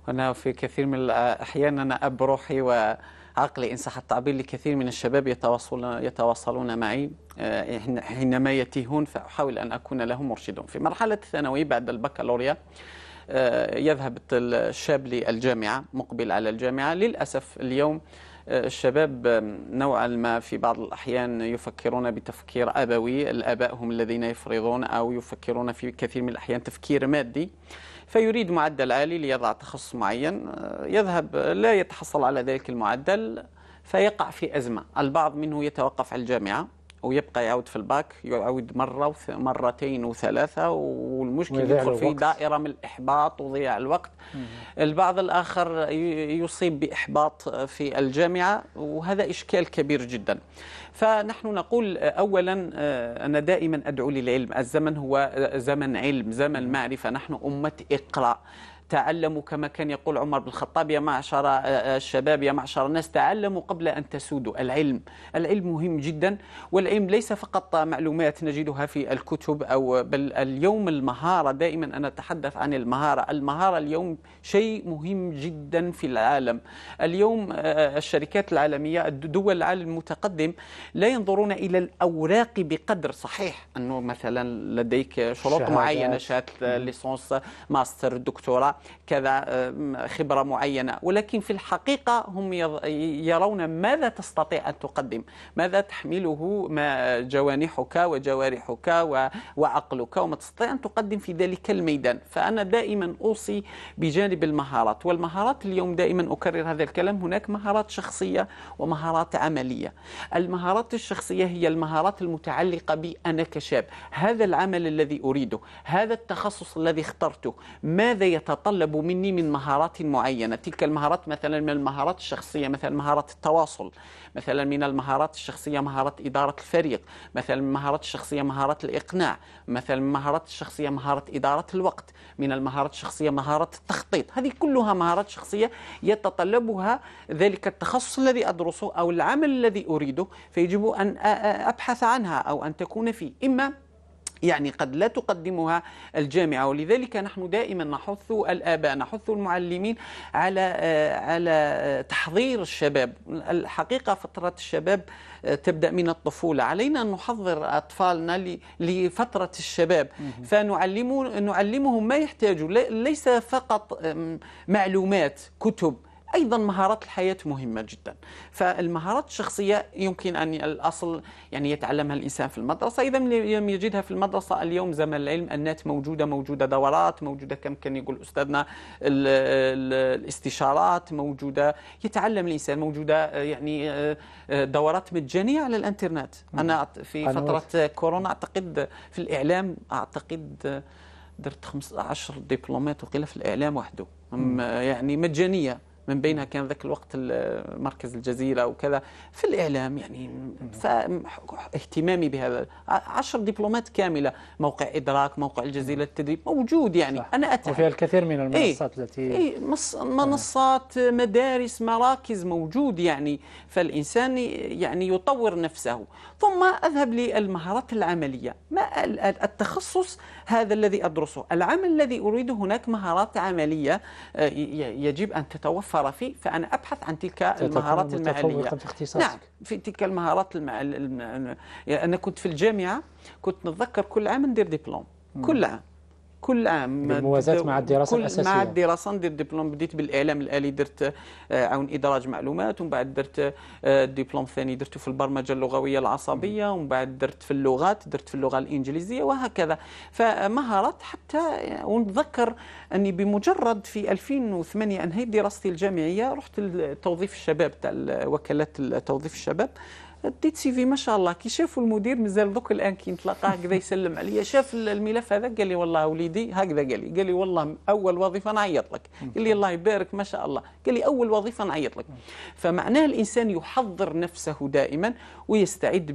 وأنا في كثير من الأحيان أنا أب روحي و... عقلي إن صح التعبير لكثير من الشباب يتواصلون يتواصلون معي آه، حينما يتيهون فأحاول أن أكون لهم مرشدا في مرحلة الثانوي بعد البكالوريا آه، يذهب الشاب للجامعة مقبل على الجامعة للأسف اليوم آه، الشباب نوعا ما في بعض الأحيان يفكرون بتفكير أبوي الآباء هم الذين يفرضون أو يفكرون في كثير من الأحيان تفكير مادي فيريد معدل عالي ليضع تخصص معين آه، يذهب آه، لا يتحصل على ذلك المعدل فيقع في أزمة البعض منه يتوقف على الجامعة ويبقى يعود في الباك يعود مرة ومرتين وثلاثة والمشكل يدخل في دائرة من الإحباط وضياع الوقت مم. البعض الآخر يصيب بإحباط في الجامعة وهذا إشكال كبير جدا فنحن نقول أولا آه، أنا دائما أدعو للعلم الزمن هو آه، زمن علم زمن معرفة نحن أمة إقرأ تعلموا كما كان يقول عمر بن الخطاب يا معشر آه، آه، الشباب يا معشر الناس تعلموا قبل أن تسودوا العلم العلم مهم جدا والعلم ليس فقط معلومات نجدها في الكتب أو بل اليوم المهارة دائما أنا أتحدث عن المهارة المهارة اليوم شيء مهم جدا في العالم اليوم آه، الشركات العالمية دول العالم المتقدم لا ينظرون إلى الأوراق بقدر صحيح أنه مثلا لديك شروط معينة شهادة ليسونس ماستر دكتوراه كذا آه، خبرة معينة ولكن في الحقيقة هم يرون ماذا تستطيع أن تقدم ماذا تحمله ما جوانحك وجوارحك وعقلك وما تستطيع أن تقدم في ذلك الميدان فأنا دائما أوصي بجانب المهارات والمهارات اليوم دائما أكرر هذا الكلام هناك مهارات شخصية ومهارات عملية المهارات الشخصية هي المهارات المتعلقة بأنا كشاب هذا العمل الذي أريده هذا التخصص الذي اخترته ماذا يتطلب تتطلب مني من مهارات معينة تلك المهارات مثلا من المهارات الشخصية مثلا مهارات التواصل مثلا من المهارات الشخصية مهارة إدارة الفريق مثلا من المهارات الشخصية مهارة الإقناع مثلا من المهارات الشخصية مهارة إدارة الوقت من المهارات الشخصية مهارة التخطيط هذه كلها مهارات شخصية يتطلبها ذلك التخصص الذي أدرسه أو العمل الذي أريده فيجب أن أبحث عنها أو أن تكون فيه إما يعني قد لا تقدمها الجامعة ولذلك نحن دائما نحث الآباء نحث المعلمين على آه، على آه، تحضير الشباب الحقيقة فترة الشباب آه، تبدأ من الطفولة علينا أن نحضر أطفالنا لفترة الشباب فنعلمهم ما يحتاجوا ليس فقط معلومات كتب أيضا مهارات الحياة مهمة جدا فالمهارات الشخصية يمكن أن الأصل يعني يتعلمها الإنسان في المدرسة إذا لم يجدها في المدرسة اليوم زمن العلم النت موجودة موجودة دورات موجودة كم كان يقول أستاذنا الاستشارات موجودة يتعلم الإنسان موجودة يعني آه، آه، دورات مجانية على الإنترنت أنا في فترة كورونا أعتقد في الإعلام أعتقد درت 15 دبلومات وقيله في الاعلام وحده يعني مجانيه من بينها كان ذاك الوقت مركز الجزيرة وكذا في الإعلام يعني اهتمامي بهذا عشر دبلومات كاملة موقع إدراك موقع الجزيرة للتدريب نعم. موجود يعني صح. أنا أتعب وفيها الكثير من إيه. المنصات إيه؟ التي إيه؟ مص... منصات مدارس مراكز موجود يعني فالإنسان يعني يطور نفسه ثم أذهب للمهارات العملية ما التخصص هذا الذي أدرسه العمل الذي أريده هناك مهارات عملية آه، يجب أن تتوفر استثمر في فأنا أبحث عن تلك المهارات المهنية في نعم في تلك المهارات الم... الم... يعني أنا كنت في الجامعة كنت نتذكر كل عام ندير ديبلوم كل عام كل عام بالموازاة مع الدراسة الأساسية مع الدراسة ندير دبلوم بديت بالإعلام الآلي درت آه، عون إدراج معلومات ومن بعد درت الدبلوم آه، الثاني درته في البرمجة اللغوية العصبية ومن بعد درت في اللغات درت في اللغة الإنجليزية وهكذا فمهارات حتى آه، ونتذكر أني بمجرد في 2008 أنهيت دراستي الجامعية رحت لتوظيف الشباب تاع وكالات توظيف الشباب ديت سي في ما شاء الله كي شافوا المدير مازال دوك الان كي نتلاقاه هكذا يسلم عليا شاف الملف هذا قال لي والله وليدي هكذا قال لي قال لي والله اول وظيفه نعيط لك قال لي الله يبارك ما شاء الله قال لي اول وظيفه نعيط لك فمعناه الانسان يحضر نفسه دائما ويستعد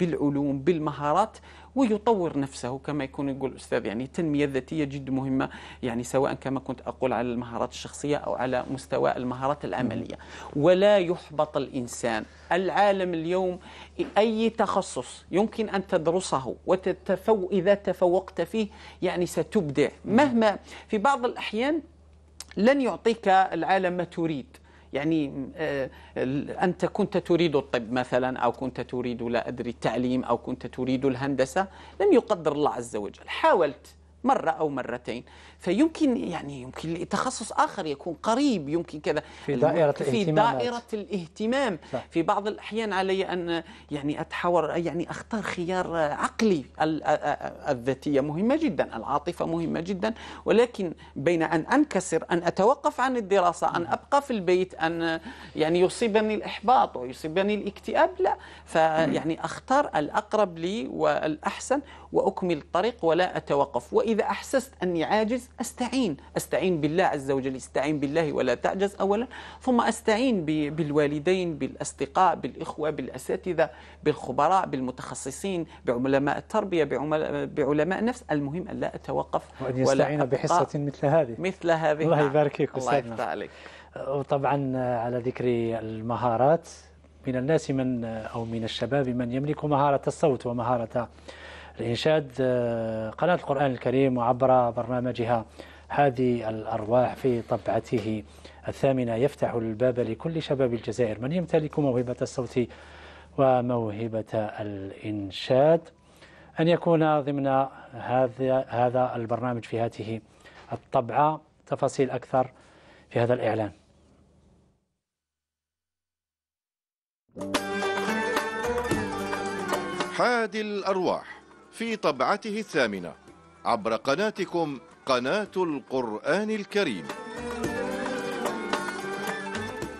بالعلوم بالمهارات ويطور نفسه كما يكون يقول الأستاذ يعني التنمية الذاتية جد مهمة يعني سواء كما كنت أقول على المهارات الشخصية أو على مستوى المهارات العملية ولا يحبط الإنسان العالم اليوم أي تخصص يمكن أن تدرسه وتتفو إذا تفوقت فيه يعني ستبدع مهما في بعض الأحيان لن يعطيك العالم ما تريد يعني آه، أنت كنت تريد الطب مثلا أو كنت تريد لا أدري التعليم أو كنت تريد الهندسة لم يقدر الله عز وجل حاولت مرة أو مرتين فيمكن يعني يمكن تخصص آخر يكون قريب يمكن كذا في دائرة الاهتمام في دائرة الاهتمام صح. في بعض الأحيان علي أن يعني أتحاور يعني أختار خيار عقلي الذاتية مهمة جدا العاطفة مهمة جدا ولكن بين أن أنكسر أن أتوقف عن الدراسة أن أبقى في البيت أن يعني يصيبني الإحباط ويصيبني الاكتئاب لا فيعني أختار الأقرب لي والأحسن وأكمل الطريق ولا أتوقف وإن وإذا أحسست أني عاجز أستعين أستعين بالله عز وجل استعين بالله ولا تعجز أولا ثم أستعين بالوالدين بالأصدقاء بالإخوة بالأساتذة بالخبراء بالمتخصصين بعلماء التربية بعلماء النفس المهم أن لا أتوقف وأن يستعين بحصة مثل هذه مثل هذه الله نعم. يبارك فيك الله يفتح عليك وطبعا على ذكر المهارات من الناس من أو من الشباب من يملك مهارة الصوت ومهارة لإنشاد آه، قناة القرآن الكريم وعبر برنامجها هذه الأرواح في طبعته الثامنة يفتح الباب لكل شباب الجزائر من يمتلك موهبة الصوت وموهبة الإنشاد أن يكون ضمن هذا هذا البرنامج في هذه الطبعة تفاصيل أكثر في هذا الإعلان حادي الأرواح في طبعته الثامنة عبر قناتكم قناة القرآن الكريم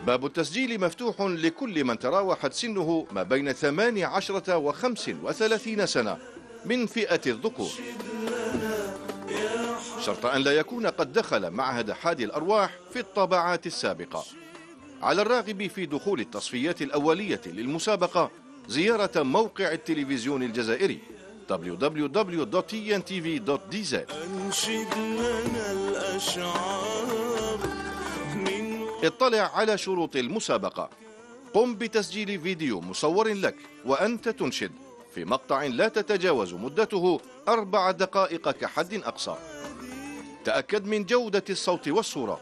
باب التسجيل مفتوح لكل من تراوحت سنه ما بين 18 عشرة وخمس وثلاثين سنة من فئة الذكور شرط أن لا يكون قد دخل معهد حادي الأرواح في الطبعات السابقة على الراغب في دخول التصفيات الأولية للمسابقة زيارة موقع التلفزيون الجزائري www.tntv.dz الأشعار من اطلع على شروط المسابقة قم بتسجيل فيديو مصور لك وأنت تنشد في مقطع لا تتجاوز مدته أربع دقائق كحد أقصى تأكد من جودة الصوت والصورة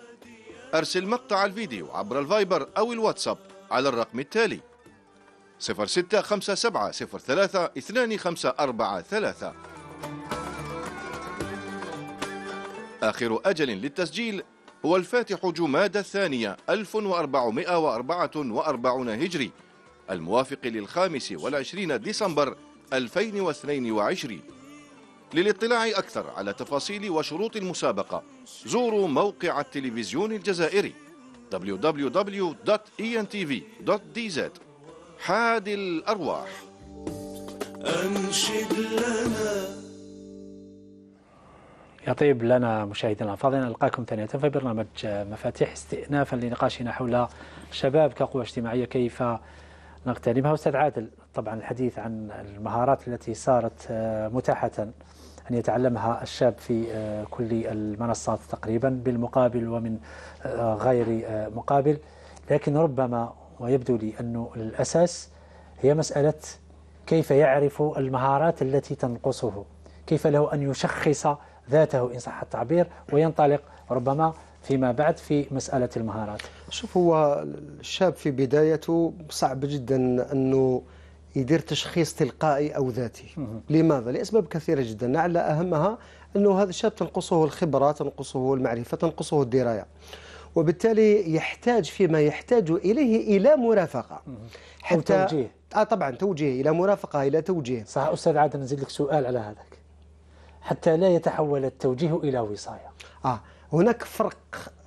أرسل مقطع الفيديو عبر الفايبر أو الواتساب على الرقم التالي صفر ستة خمسة سبعة صفر ثلاثة اثنان خمسة أربعة ثلاثة آخر أجل للتسجيل هو الفاتح جمادى الثانية 1444 هجري الموافق للخامس والعشرين ديسمبر 2022 للاطلاع أكثر على تفاصيل وشروط المسابقة زوروا موقع التلفزيون الجزائري www.entv.dz حاد الأرواح أنشد لنا يطيب لنا مشاهدينا الفاضل نلقاكم ثانية في برنامج مفاتيح استئنافا لنقاشنا حول الشباب كقوة اجتماعية كيف نغتنمها استاذ عادل طبعا الحديث عن المهارات التي صارت متاحة أن يتعلمها الشاب في كل المنصات تقريبا بالمقابل ومن غير مقابل لكن ربما ويبدو لي أنه الأساس هي مسألة كيف يعرف المهارات التي تنقصه كيف له أن يشخص ذاته إن صح التعبير وينطلق ربما فيما بعد في مسألة المهارات شوف هو الشاب في بدايته صعب جدا أنه يدير تشخيص تلقائي أو ذاتي لماذا؟ لأسباب كثيرة جدا على أهمها أنه هذا الشاب تنقصه الخبرة تنقصه المعرفة تنقصه الدراية وبالتالي يحتاج فيما يحتاج إليه إلى مرافقة حتى أو توجيه آه طبعا توجيه إلى مرافقة إلى توجيه صح أستاذ عادل نزيد لك سؤال على هذاك حتى لا يتحول التوجيه إلى وصاية آه هناك فرق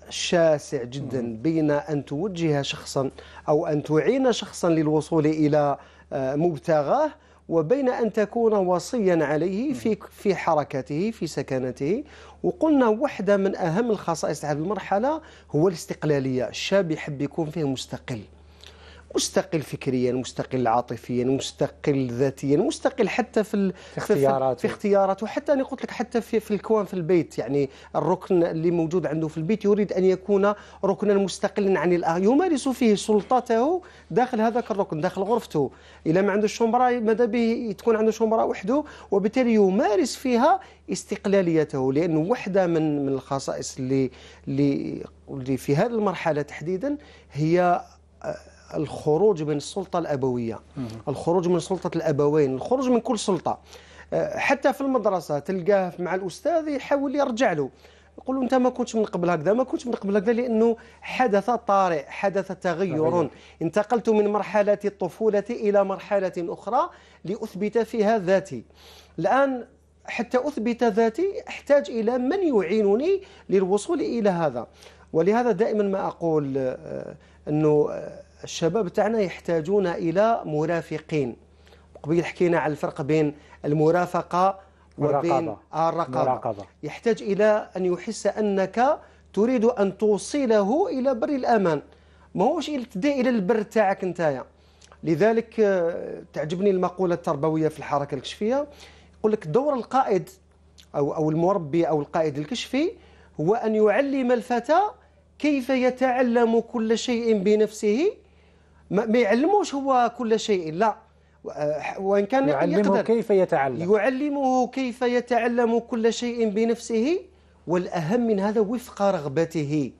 شاسع جدا بين أن توجه شخصا أو أن تعين شخصا للوصول إلى آه، مبتغاه وبين أن تكون وصيا عليه في في حركته في سكنته وقلنا واحدة من أهم الخصائص هذه المرحلة هو الاستقلالية الشاب يحب يكون فيه مستقل مستقل فكريا مستقل عاطفيا مستقل ذاتيا مستقل حتى في في اختياراته في اختياراته حتى انا قلت لك حتى في, في الكوان في البيت يعني الركن اللي موجود عنده في البيت يريد ان يكون ركنا مستقلا عن الاخر يمارس فيه سلطته داخل هذاك الركن داخل غرفته الا ما عنده الشومبرا ماذا به تكون عنده شومبرا وحده وبالتالي يمارس فيها استقلاليته لانه وحده من من الخصائص اللي اللي في هذه المرحله تحديدا هي آه، الخروج من السلطة الأبوية الخروج من سلطة الأبوين الخروج من كل سلطة أه، حتى في المدرسة تلقاه مع الأستاذ يحاول يرجع له يقول له انت ما كنتش من قبل هكذا ما كنتش من قبل هكذا لانه حدث طارئ حدث تغير انتقلت من مرحله الطفوله الى مرحله اخرى لاثبت فيها ذاتي الان حتى اثبت ذاتي احتاج الى من يعينني للوصول الى هذا ولهذا دائما ما اقول أه، انه أه، الشباب تاعنا يحتاجون إلى مرافقين قبيل حكينا على الفرق بين المرافقة وبين الرقابة. الرقابة يحتاج إلى أن يحس أنك تريد أن توصله إلى بر الأمان ماهوش تدي إلى البر تاعك نتايا لذلك آه، تعجبني المقولة التربوية في الحركة الكشفية يقول لك دور القائد أو أو المربي أو القائد الكشفي هو أن يعلم الفتى كيف يتعلم كل شيء بنفسه ما يعلموش هو كل شيء لا وان كان يعلمه يقدر كيف يتعلم يعلمه كيف يتعلم كل شيء بنفسه والاهم من هذا وفق رغبته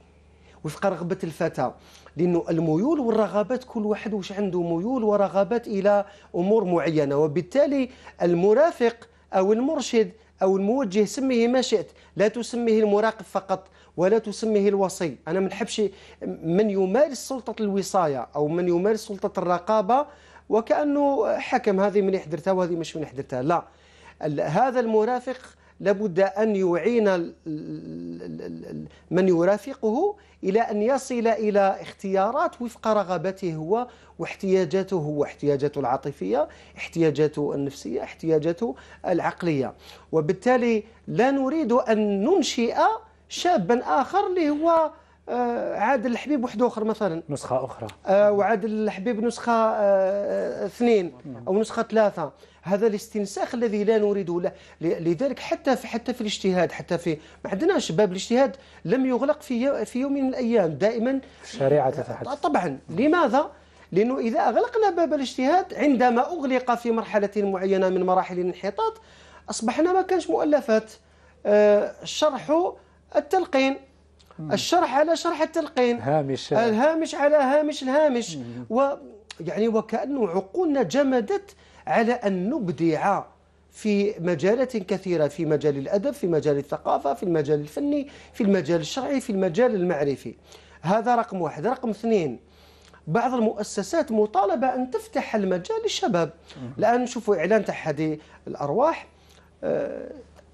وفق رغبه الفتى لانه الميول والرغبات كل واحد واش عنده ميول ورغبات الى امور معينه وبالتالي المرافق او المرشد او الموجه سميه ما شئت لا تسميه المراقب فقط ولا تسميه الوصي انا ما نحبش من يمارس سلطه الوصايه او من يمارس سلطه الرقابه وكانه حكم هذه من حدرتها وهذه مش من حدرتها لا هذا المرافق لابد ان يعين من يرافقه الى ان يصل الى اختيارات وفق رغباته هو واحتياجاته هو احتياجاته العاطفيه، احتياجاته النفسيه، احتياجاته العقليه، وبالتالي لا نريد ان ننشئ شابا اخر اللي هو آه، عادل الحبيب وحده اخر مثلا نسخه اخرى آه، وعادل الحبيب نسخه آه، اثنين او نسخه ثلاثه هذا الاستنساخ الذي لا نريده لذلك حتى في حتى في الاجتهاد حتى في ما عندناش باب الاجتهاد لم يغلق في في يوم من الايام دائما الشريعه تتحدث طبعا لماذا؟ لأنه إذا أغلقنا باب الاجتهاد عندما أغلق في مرحلة معينة من مراحل الانحطاط أصبحنا ما كانش مؤلفات أه التلقين الشرح على شرح التلقين هامش الهامش على هامش الهامش و يعني وكأنه عقولنا جمدت على أن نبدع في مجالات كثيرة في مجال الأدب في مجال الثقافة في المجال الفني في المجال الشرعي في المجال المعرفي هذا رقم واحد رقم اثنين بعض المؤسسات مطالبة أن تفتح المجال للشباب الآن نشوفوا إعلان تحدي الأرواح آه،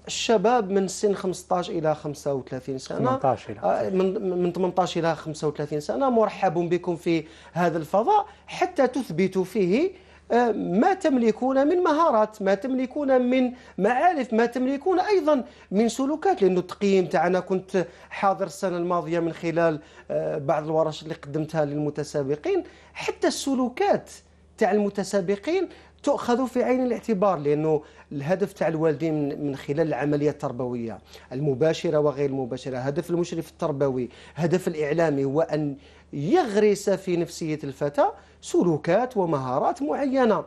الشباب من سن 15 الى 35 سنه 18 الى آه، من من 18 الى 35 سنه مرحب بكم في هذا الفضاء حتى تثبتوا فيه آه، ما تملكون من مهارات ما تملكون من معارف ما تملكون أيضا من سلوكات لأنه التقييم تاعنا كنت حاضر السنة الماضية من خلال آه، بعض الورش اللي قدمتها للمتسابقين حتى السلوكات تاع المتسابقين تؤخذ في عين الاعتبار لانه الهدف تاع الوالدين من خلال العمليه التربويه المباشره وغير المباشره، هدف المشرف التربوي، هدف الاعلامي هو ان يغرس في نفسيه الفتى سلوكات ومهارات معينه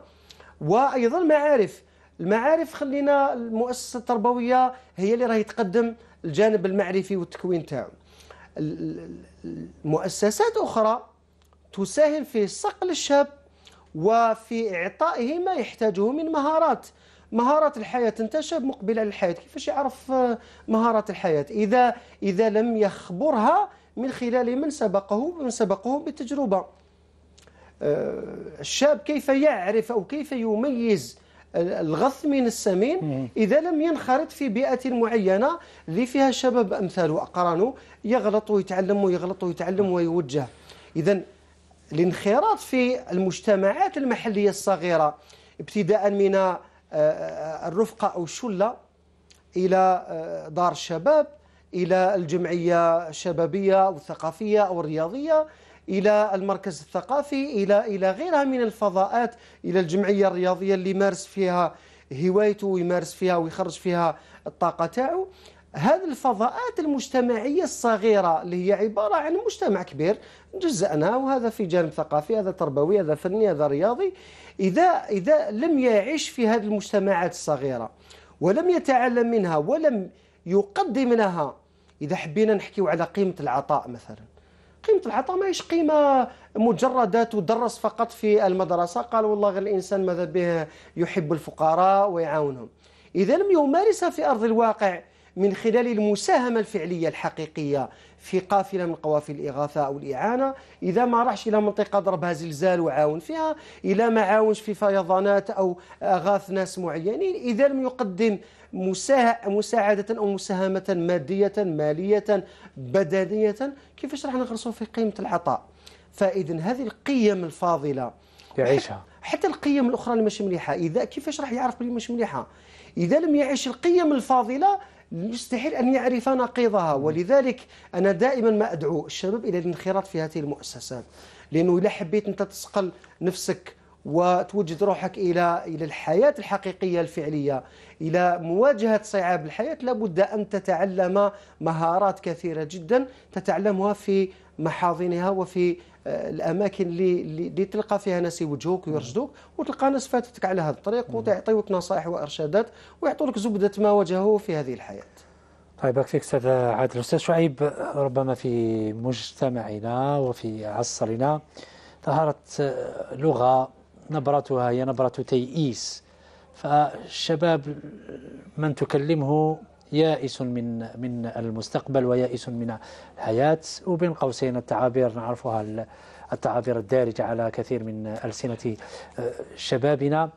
وايضا معارف، المعارف خلينا المؤسسه التربويه هي اللي راهي تقدم الجانب المعرفي والتكوين تاعو. المؤسسات اخرى تساهم في صقل الشاب وفي إعطائه ما يحتاجه من مهارات مهارات الحياة أنت شاب مقبل على الحياة كيفاش يعرف آه، مهارات الحياة إذا إذا لم يخبرها من خلال من سبقه من سبقه بالتجربة آه، الشاب كيف يعرف أو كيف يميز الغث من السمين إذا لم ينخرط في بيئة معينة اللي فيها شباب أمثاله وأقرانه يغلط ويتعلم ويغلط ويتعلم ويوجه إذا الانخراط في المجتمعات المحلية الصغيرة ابتداء من آه، آه، الرفقة أو الشلة إلى آه، دار الشباب إلى الجمعية الشبابية أو الثقافية أو الرياضية إلى المركز الثقافي إلى إلى غيرها من الفضاءات إلى الجمعية الرياضية اللي يمارس فيها هوايته ويمارس فيها ويخرج فيها الطاقة تاعو هذه الفضاءات المجتمعية الصغيرة اللي هي عبارة عن مجتمع كبير جزأناه وهذا في جانب ثقافي هذا تربوي هذا فني هذا رياضي إذا إذا لم يعيش في هذه المجتمعات الصغيرة ولم يتعلم منها ولم يقدم لها إذا حبينا نحكيو على قيمة العطاء مثلا قيمة العطاء ماهيش قيمة مجردة تدرس فقط في المدرسة قال والله غير الإنسان ماذا به يحب الفقراء ويعاونهم إذا لم يمارسها في أرض الواقع من خلال المساهمة الفعلية الحقيقية في قافلة من قوافل الإغاثة أو الإعانة إذا ما راحش إلى منطقة ضربها زلزال وعاون فيها إلى ما عاونش في فيضانات أو أغاث ناس معينين إذا لم يقدم مساعدة أو مساهمة مادية مالية بدنية كيفاش راح نغرسوا في قيمة العطاء فإذا هذه القيم الفاضلة يعيشها حتى القيم الاخرى اللي مش مليحه اذا كيفاش راح يعرف بلي مش مليحه اذا لم يعيش القيم الفاضله مستحيل أن يعرف نقيضها ولذلك أنا دائما ما أدعو الشباب إلى الانخراط في هذه المؤسسات لأنه إذا حبيت أنت تسقل نفسك وتوجد روحك إلى إلى الحياة الحقيقية الفعلية إلى مواجهة صعاب الحياة لابد أن تتعلم مهارات كثيرة جدا تتعلمها في محاضنها وفي الاماكن اللي اللي تلقى فيها ناس يوجهوك ويرشدوك وتلقى ناس فاتتك على هذا الطريق وتعطيوك نصائح وارشادات ويعطوك زبده ما واجهه في هذه الحياه. طيب فيك استاذ عادل استاذ شعيب ربما في مجتمعنا وفي عصرنا ظهرت لغه نبرتها هي نبره تيئيس فالشباب من تكلمه يائس من من المستقبل ويائس من الحياة وبين قوسين التعابير نعرفها التعابير الدارجة على كثير من ألسنة آه، شبابنا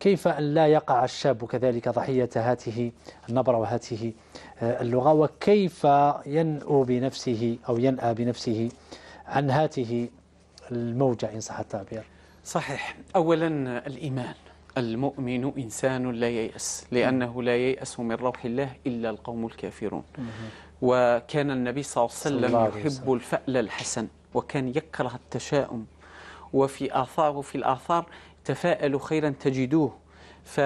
كيف أن لا يقع الشاب كذلك ضحية هاته النبرة وهاته آه، اللغة وكيف ينأو بنفسه أو ينأى بنفسه عن هاته الموجة إن صح التعبير صحيح أولا الإيمان المؤمن إنسان لا ييأس لأنه لا ييأس من روح الله إلا القوم الكافرون وكان النبي صلى الله عليه وسلم يحب الفأل الحسن وكان يكره التشاؤم وفي آثار في الآثار تفاءلوا خيرا تجدوه ف...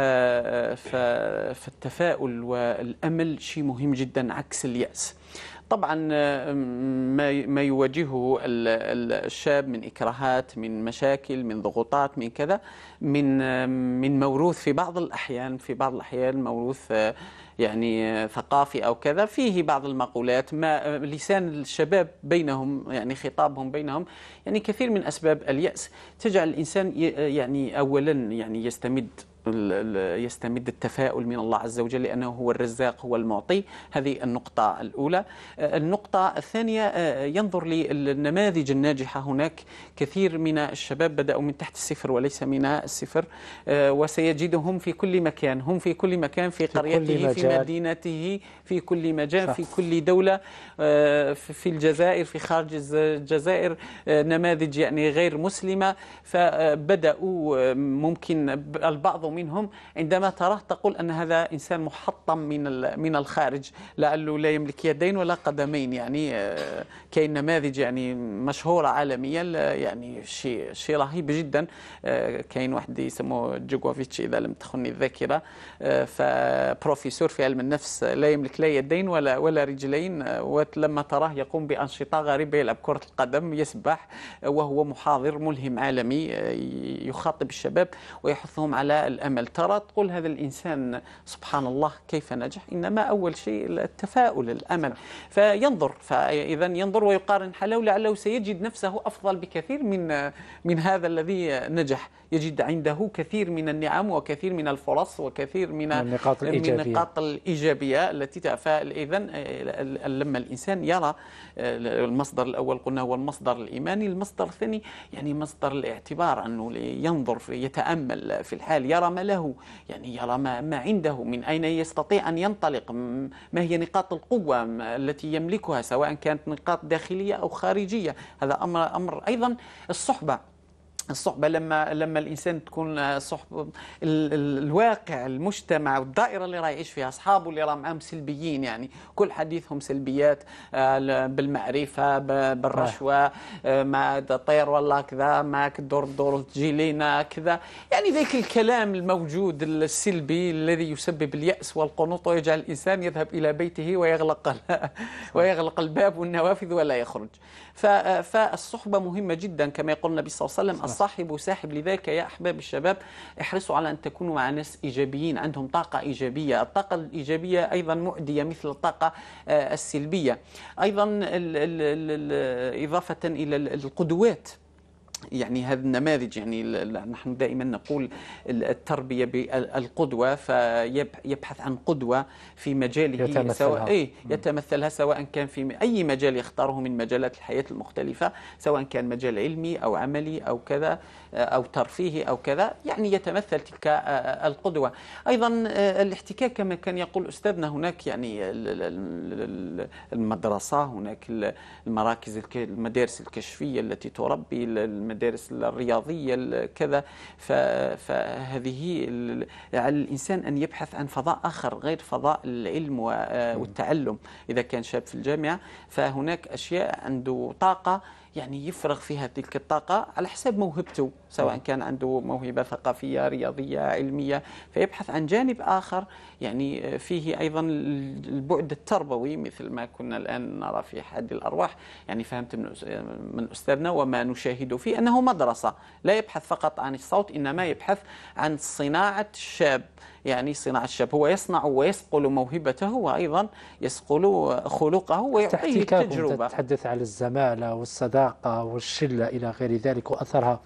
فالتفاؤل والأمل شيء مهم جدا عكس اليأس طبعا آه، ما ما يواجهه الشاب من اكراهات من مشاكل من ضغوطات من كذا من آه، من موروث في بعض الاحيان في بعض الاحيان موروث آه، يعني ثقافي او كذا فيه بعض المقولات ما لسان الشباب بينهم يعني خطابهم بينهم يعني كثير من اسباب الياس تجعل الانسان يعني اولا يعني يستمد يستمد التفاؤل من الله عز وجل لأنه هو الرزاق هو المعطي هذه النقطة الأولى آه، النقطة الثانية آه، ينظر للنماذج الناجحة هناك كثير من الشباب بدأوا من تحت الصفر وليس من الصفر آه، وسيجدهم في كل مكان هم في كل مكان في, قريته في مدينته في كل مجال في كل دولة في الجزائر في خارج الجزائر نماذج يعني غير مسلمة فبدأوا ممكن البعض منهم عندما تراه تقول أن هذا إنسان محطم من من الخارج لأنه لا يملك يدين ولا قدمين يعني آه، كاين نماذج يعني مشهورة عالميا يعني شيء شيء رهيب جدا آه، كاين واحد يسموه جوكوفيتش إذا لم تخني الذاكرة آه، فبروفيسور في علم النفس لا يملك لا يدين ولا ولا رجلين ولما تراه يقوم بأنشطة غريبة يلعب كرة القدم يسبح وهو محاضر ملهم عالمي يخاطب الشباب ويحثهم على الأمل ترى تقول هذا الإنسان سبحان الله كيف نجح إنما أول شيء التفاؤل الأمل فينظر فإذا ينظر ويقارن حاله لعله سيجد نفسه أفضل بكثير من من هذا الذي نجح يجد عنده كثير من النعم وكثير من الفرص وكثير من النقاط الإيجابية, النقاط الإيجابية التي إذا لما الإنسان يرى المصدر الأول قلنا هو المصدر الإيماني المصدر الثاني يعني مصدر الاعتبار أنه ينظر يتأمل في الحال يرى ما له يعني يرى ما, ما عنده من أين يستطيع أن ينطلق ما هي نقاط القوة التي يملكها سواء كانت نقاط داخلية أو خارجية هذا أمر, أمر أيضا الصحبة الصحبة لما لما الإنسان تكون آه، صحبة الواقع المجتمع والدائرة اللي راه يعيش فيها أصحابه اللي راه معاهم سلبيين يعني كل حديثهم سلبيات آه، بالمعرفة بالرشوة آه، ما طير والله كذا ماك دور الدور تجي لينا كذا يعني ذاك الكلام الموجود السلبي الذي يسبب اليأس والقنوط ويجعل الإنسان يذهب إلى بيته ويغلق ويغلق الباب والنوافذ ولا يخرج فالصحبة مهمة جدا كما يقول النبي صلى الله عليه وسلم الصاحب ساحب لذلك يا أحباب الشباب احرصوا على أن تكونوا مع ناس إيجابيين عندهم طاقة إيجابية الطاقة الإيجابية أيضا معدية مثل الطاقة آه، السلبية أيضا إضافة إلى القدوات يعني هذا النماذج يعني نحن دائما نقول التربية بالقدوة فيبحث عن قدوة في مجاله يتمثلها. سواء إيه يتمثلها سواء كان في أي مجال يختاره من مجالات الحياة المختلفة سواء كان مجال علمي أو عملي أو كذا آه، أو ترفيهي أو كذا يعني يتمثل تلك آه، آه، القدوة أيضا الاحتكاك كما كان يقول أستاذنا هناك يعني المدرسة هناك المراكز المدارس الكشفية التي تربي المدارس الرياضية كذا فهذه على الإنسان أن يبحث عن فضاء آخر غير فضاء العلم آه، نعم. والتعلم إذا كان شاب في الجامعة فهناك أشياء عنده طاقة يعني يفرغ فيها تلك الطاقة على حسب موهبته سواء نعم. كان عنده موهبة ثقافية رياضية علمية فيبحث عن جانب آخر يعني آه، فيه أيضا البعد التربوي مثل ما كنا الآن نرى في حد الأرواح يعني فهمت آه، من أستاذنا وما نشاهده فيه أنه مدرسة لا يبحث فقط عن الصوت إنما يبحث عن صناعة الشاب يعني صناعة الشاب هو يصنع ويسقل موهبته وأيضا يسقل خلقه ويعطيه تجربة تحدث على الزمالة والصداقة والشلة إلى غير ذلك وأثرها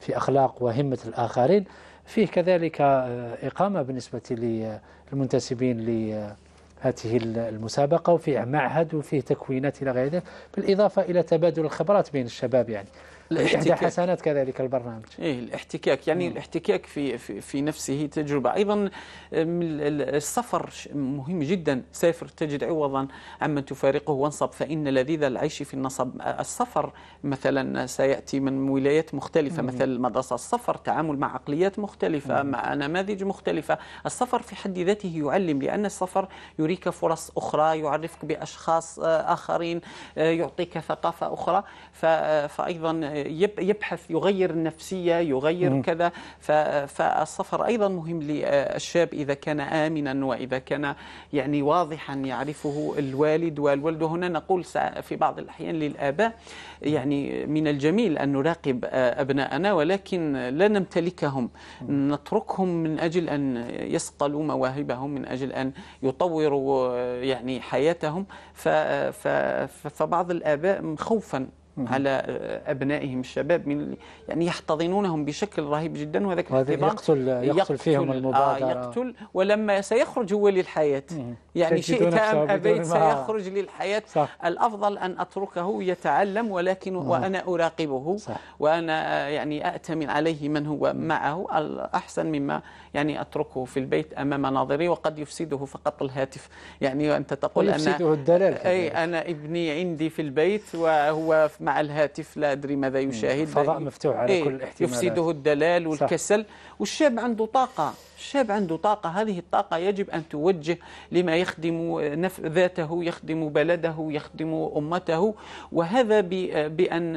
في أخلاق وهمة الآخرين فيه كذلك آه، إقامة بالنسبة للمنتسبين آه، لهذه آه، المسابقة وفيه معهد وفيه تكوينات إلى غير ذلك بالإضافة إلى تبادل الخبرات بين الشباب يعني الاحتكاك إحدى حسنات كذلك البرنامج إيه الاحتكاك يعني مم. الاحتكاك في, في في نفسه تجربة أيضا السفر مهم جدا سافر تجد عوضا عمن تفارقه وانصب فإن لذيذ العيش في النصب السفر مثلا سيأتي من ولايات مختلفة مم. مثل المدرسة السفر تعامل مع عقليات مختلفة مم. مع نماذج مختلفة السفر في حد ذاته يعلم لأن السفر يريك فرص أخرى يعرفك بأشخاص آه، آخرين آه، يعطيك ثقافة أخرى آه، فأيضا يبحث يغير النفسية يغير م. كذا فالسفر أيضا مهم للشاب إذا كان آمنا وإذا كان يعني واضحا يعرفه الوالد والولد وهنا نقول في بعض الأحيان للآباء يعني من الجميل أن نراقب أبناءنا ولكن لا نمتلكهم نتركهم من أجل أن يصقلوا مواهبهم من أجل أن يطوروا يعني حياتهم فبعض الآباء خوفا على آه، ابنائهم الشباب من يعني يحتضنونهم بشكل رهيب جدا وهذا يقتل, يقتل يقتل فيهم المبادره آه يقتل ولما سيخرج هو للحياه يعني شئت ام ابيت سيخرج للحياه صح. الافضل ان اتركه يتعلم ولكن مم. وانا اراقبه صح. وانا آه، يعني اتمن عليه من هو معه احسن مما يعني اتركه في البيت امام ناظري وقد يفسده فقط الهاتف يعني وانت تقول انا اي انا ابني عندي في البيت وهو في مع الهاتف لا أدري ماذا يشاهد فضاء مفتوح على إيه كل الاحتمالات يفسده الدلال والكسل صح. والشاب عنده طاقة الشاب عنده طاقة هذه الطاقة يجب أن توجه لما يخدم ذاته يخدم بلده يخدم أمته وهذا بأن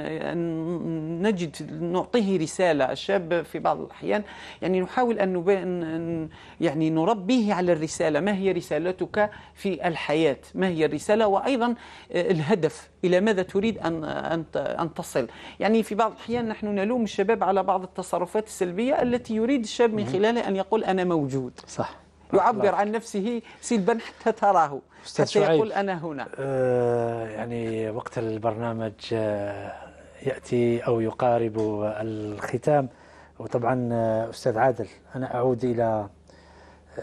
نجد نعطيه رسالة الشاب في بعض الأحيان يعني نحاول أن يعني نربيه على الرسالة ما هي رسالتك في الحياة ما هي الرسالة وأيضا آه، الهدف إلى ماذا تريد أن أن أن تصل يعني في بعض الأحيان نحن نلوم الشباب على بعض التصرفات السلبية التي يريد الشاب من خلالها أن يقول أنا موجود صح يعبر عن نفسه سلبا حتى تراه حتى يقول أنا هنا آه يعني وقت البرنامج آه، يأتي أو يقارب الختام وطبعا آه، أستاذ عادل أنا أعود إلى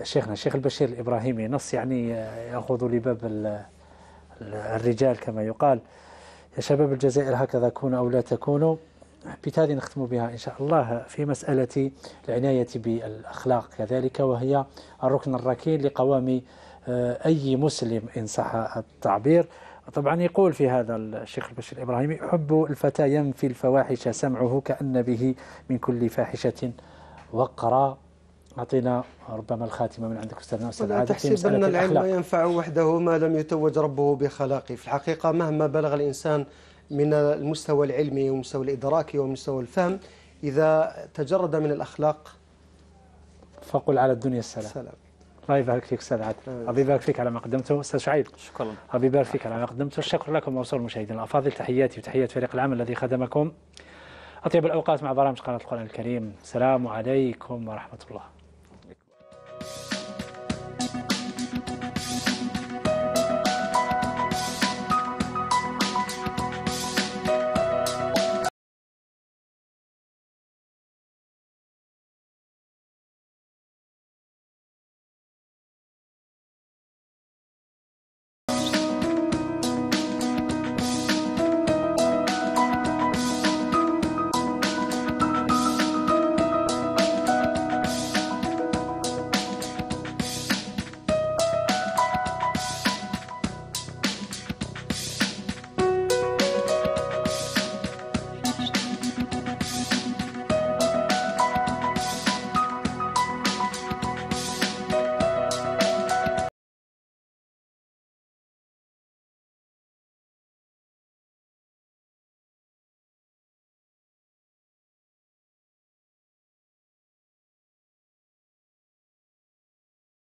شيخنا الشيخ البشير الإبراهيمي نص يعني آه، يأخذ لباب الرجال كما يقال يا شباب الجزائر هكذا كونوا أو لا تكونوا بتالي نختم بها إن شاء الله في مسألة العناية بالأخلاق كذلك وهي الركن الركين لقوام آه، أي مسلم إن صح التعبير طبعا يقول في هذا الشيخ البشير الإبراهيمي حب الفتى ينفي الفواحش سمعه كأن به من كل فاحشة وقرا أعطينا ربما الخاتمة من عندك أستاذنا أستاذ عادل تحسب أن العلم ينفع وحده ما لم يتوج ربه بخلاقه في الحقيقة مهما بلغ الإنسان من المستوى العلمي ومستوى الإدراكي ومستوى الفهم إذا تجرد من الأخلاق فقل على الدنيا السلام, السلام. الله يبارك فيك استاذ عادل الله يبارك فيك على ما قدمته استاذ شعيب شكرا الله يبارك فيك على ما قدمته الشكر لكم موصول المشاهدين الافاضل تحياتي وتحيات فريق العمل الذي خدمكم اطيب الاوقات مع برامج قناه القران الكريم السلام عليكم ورحمه الله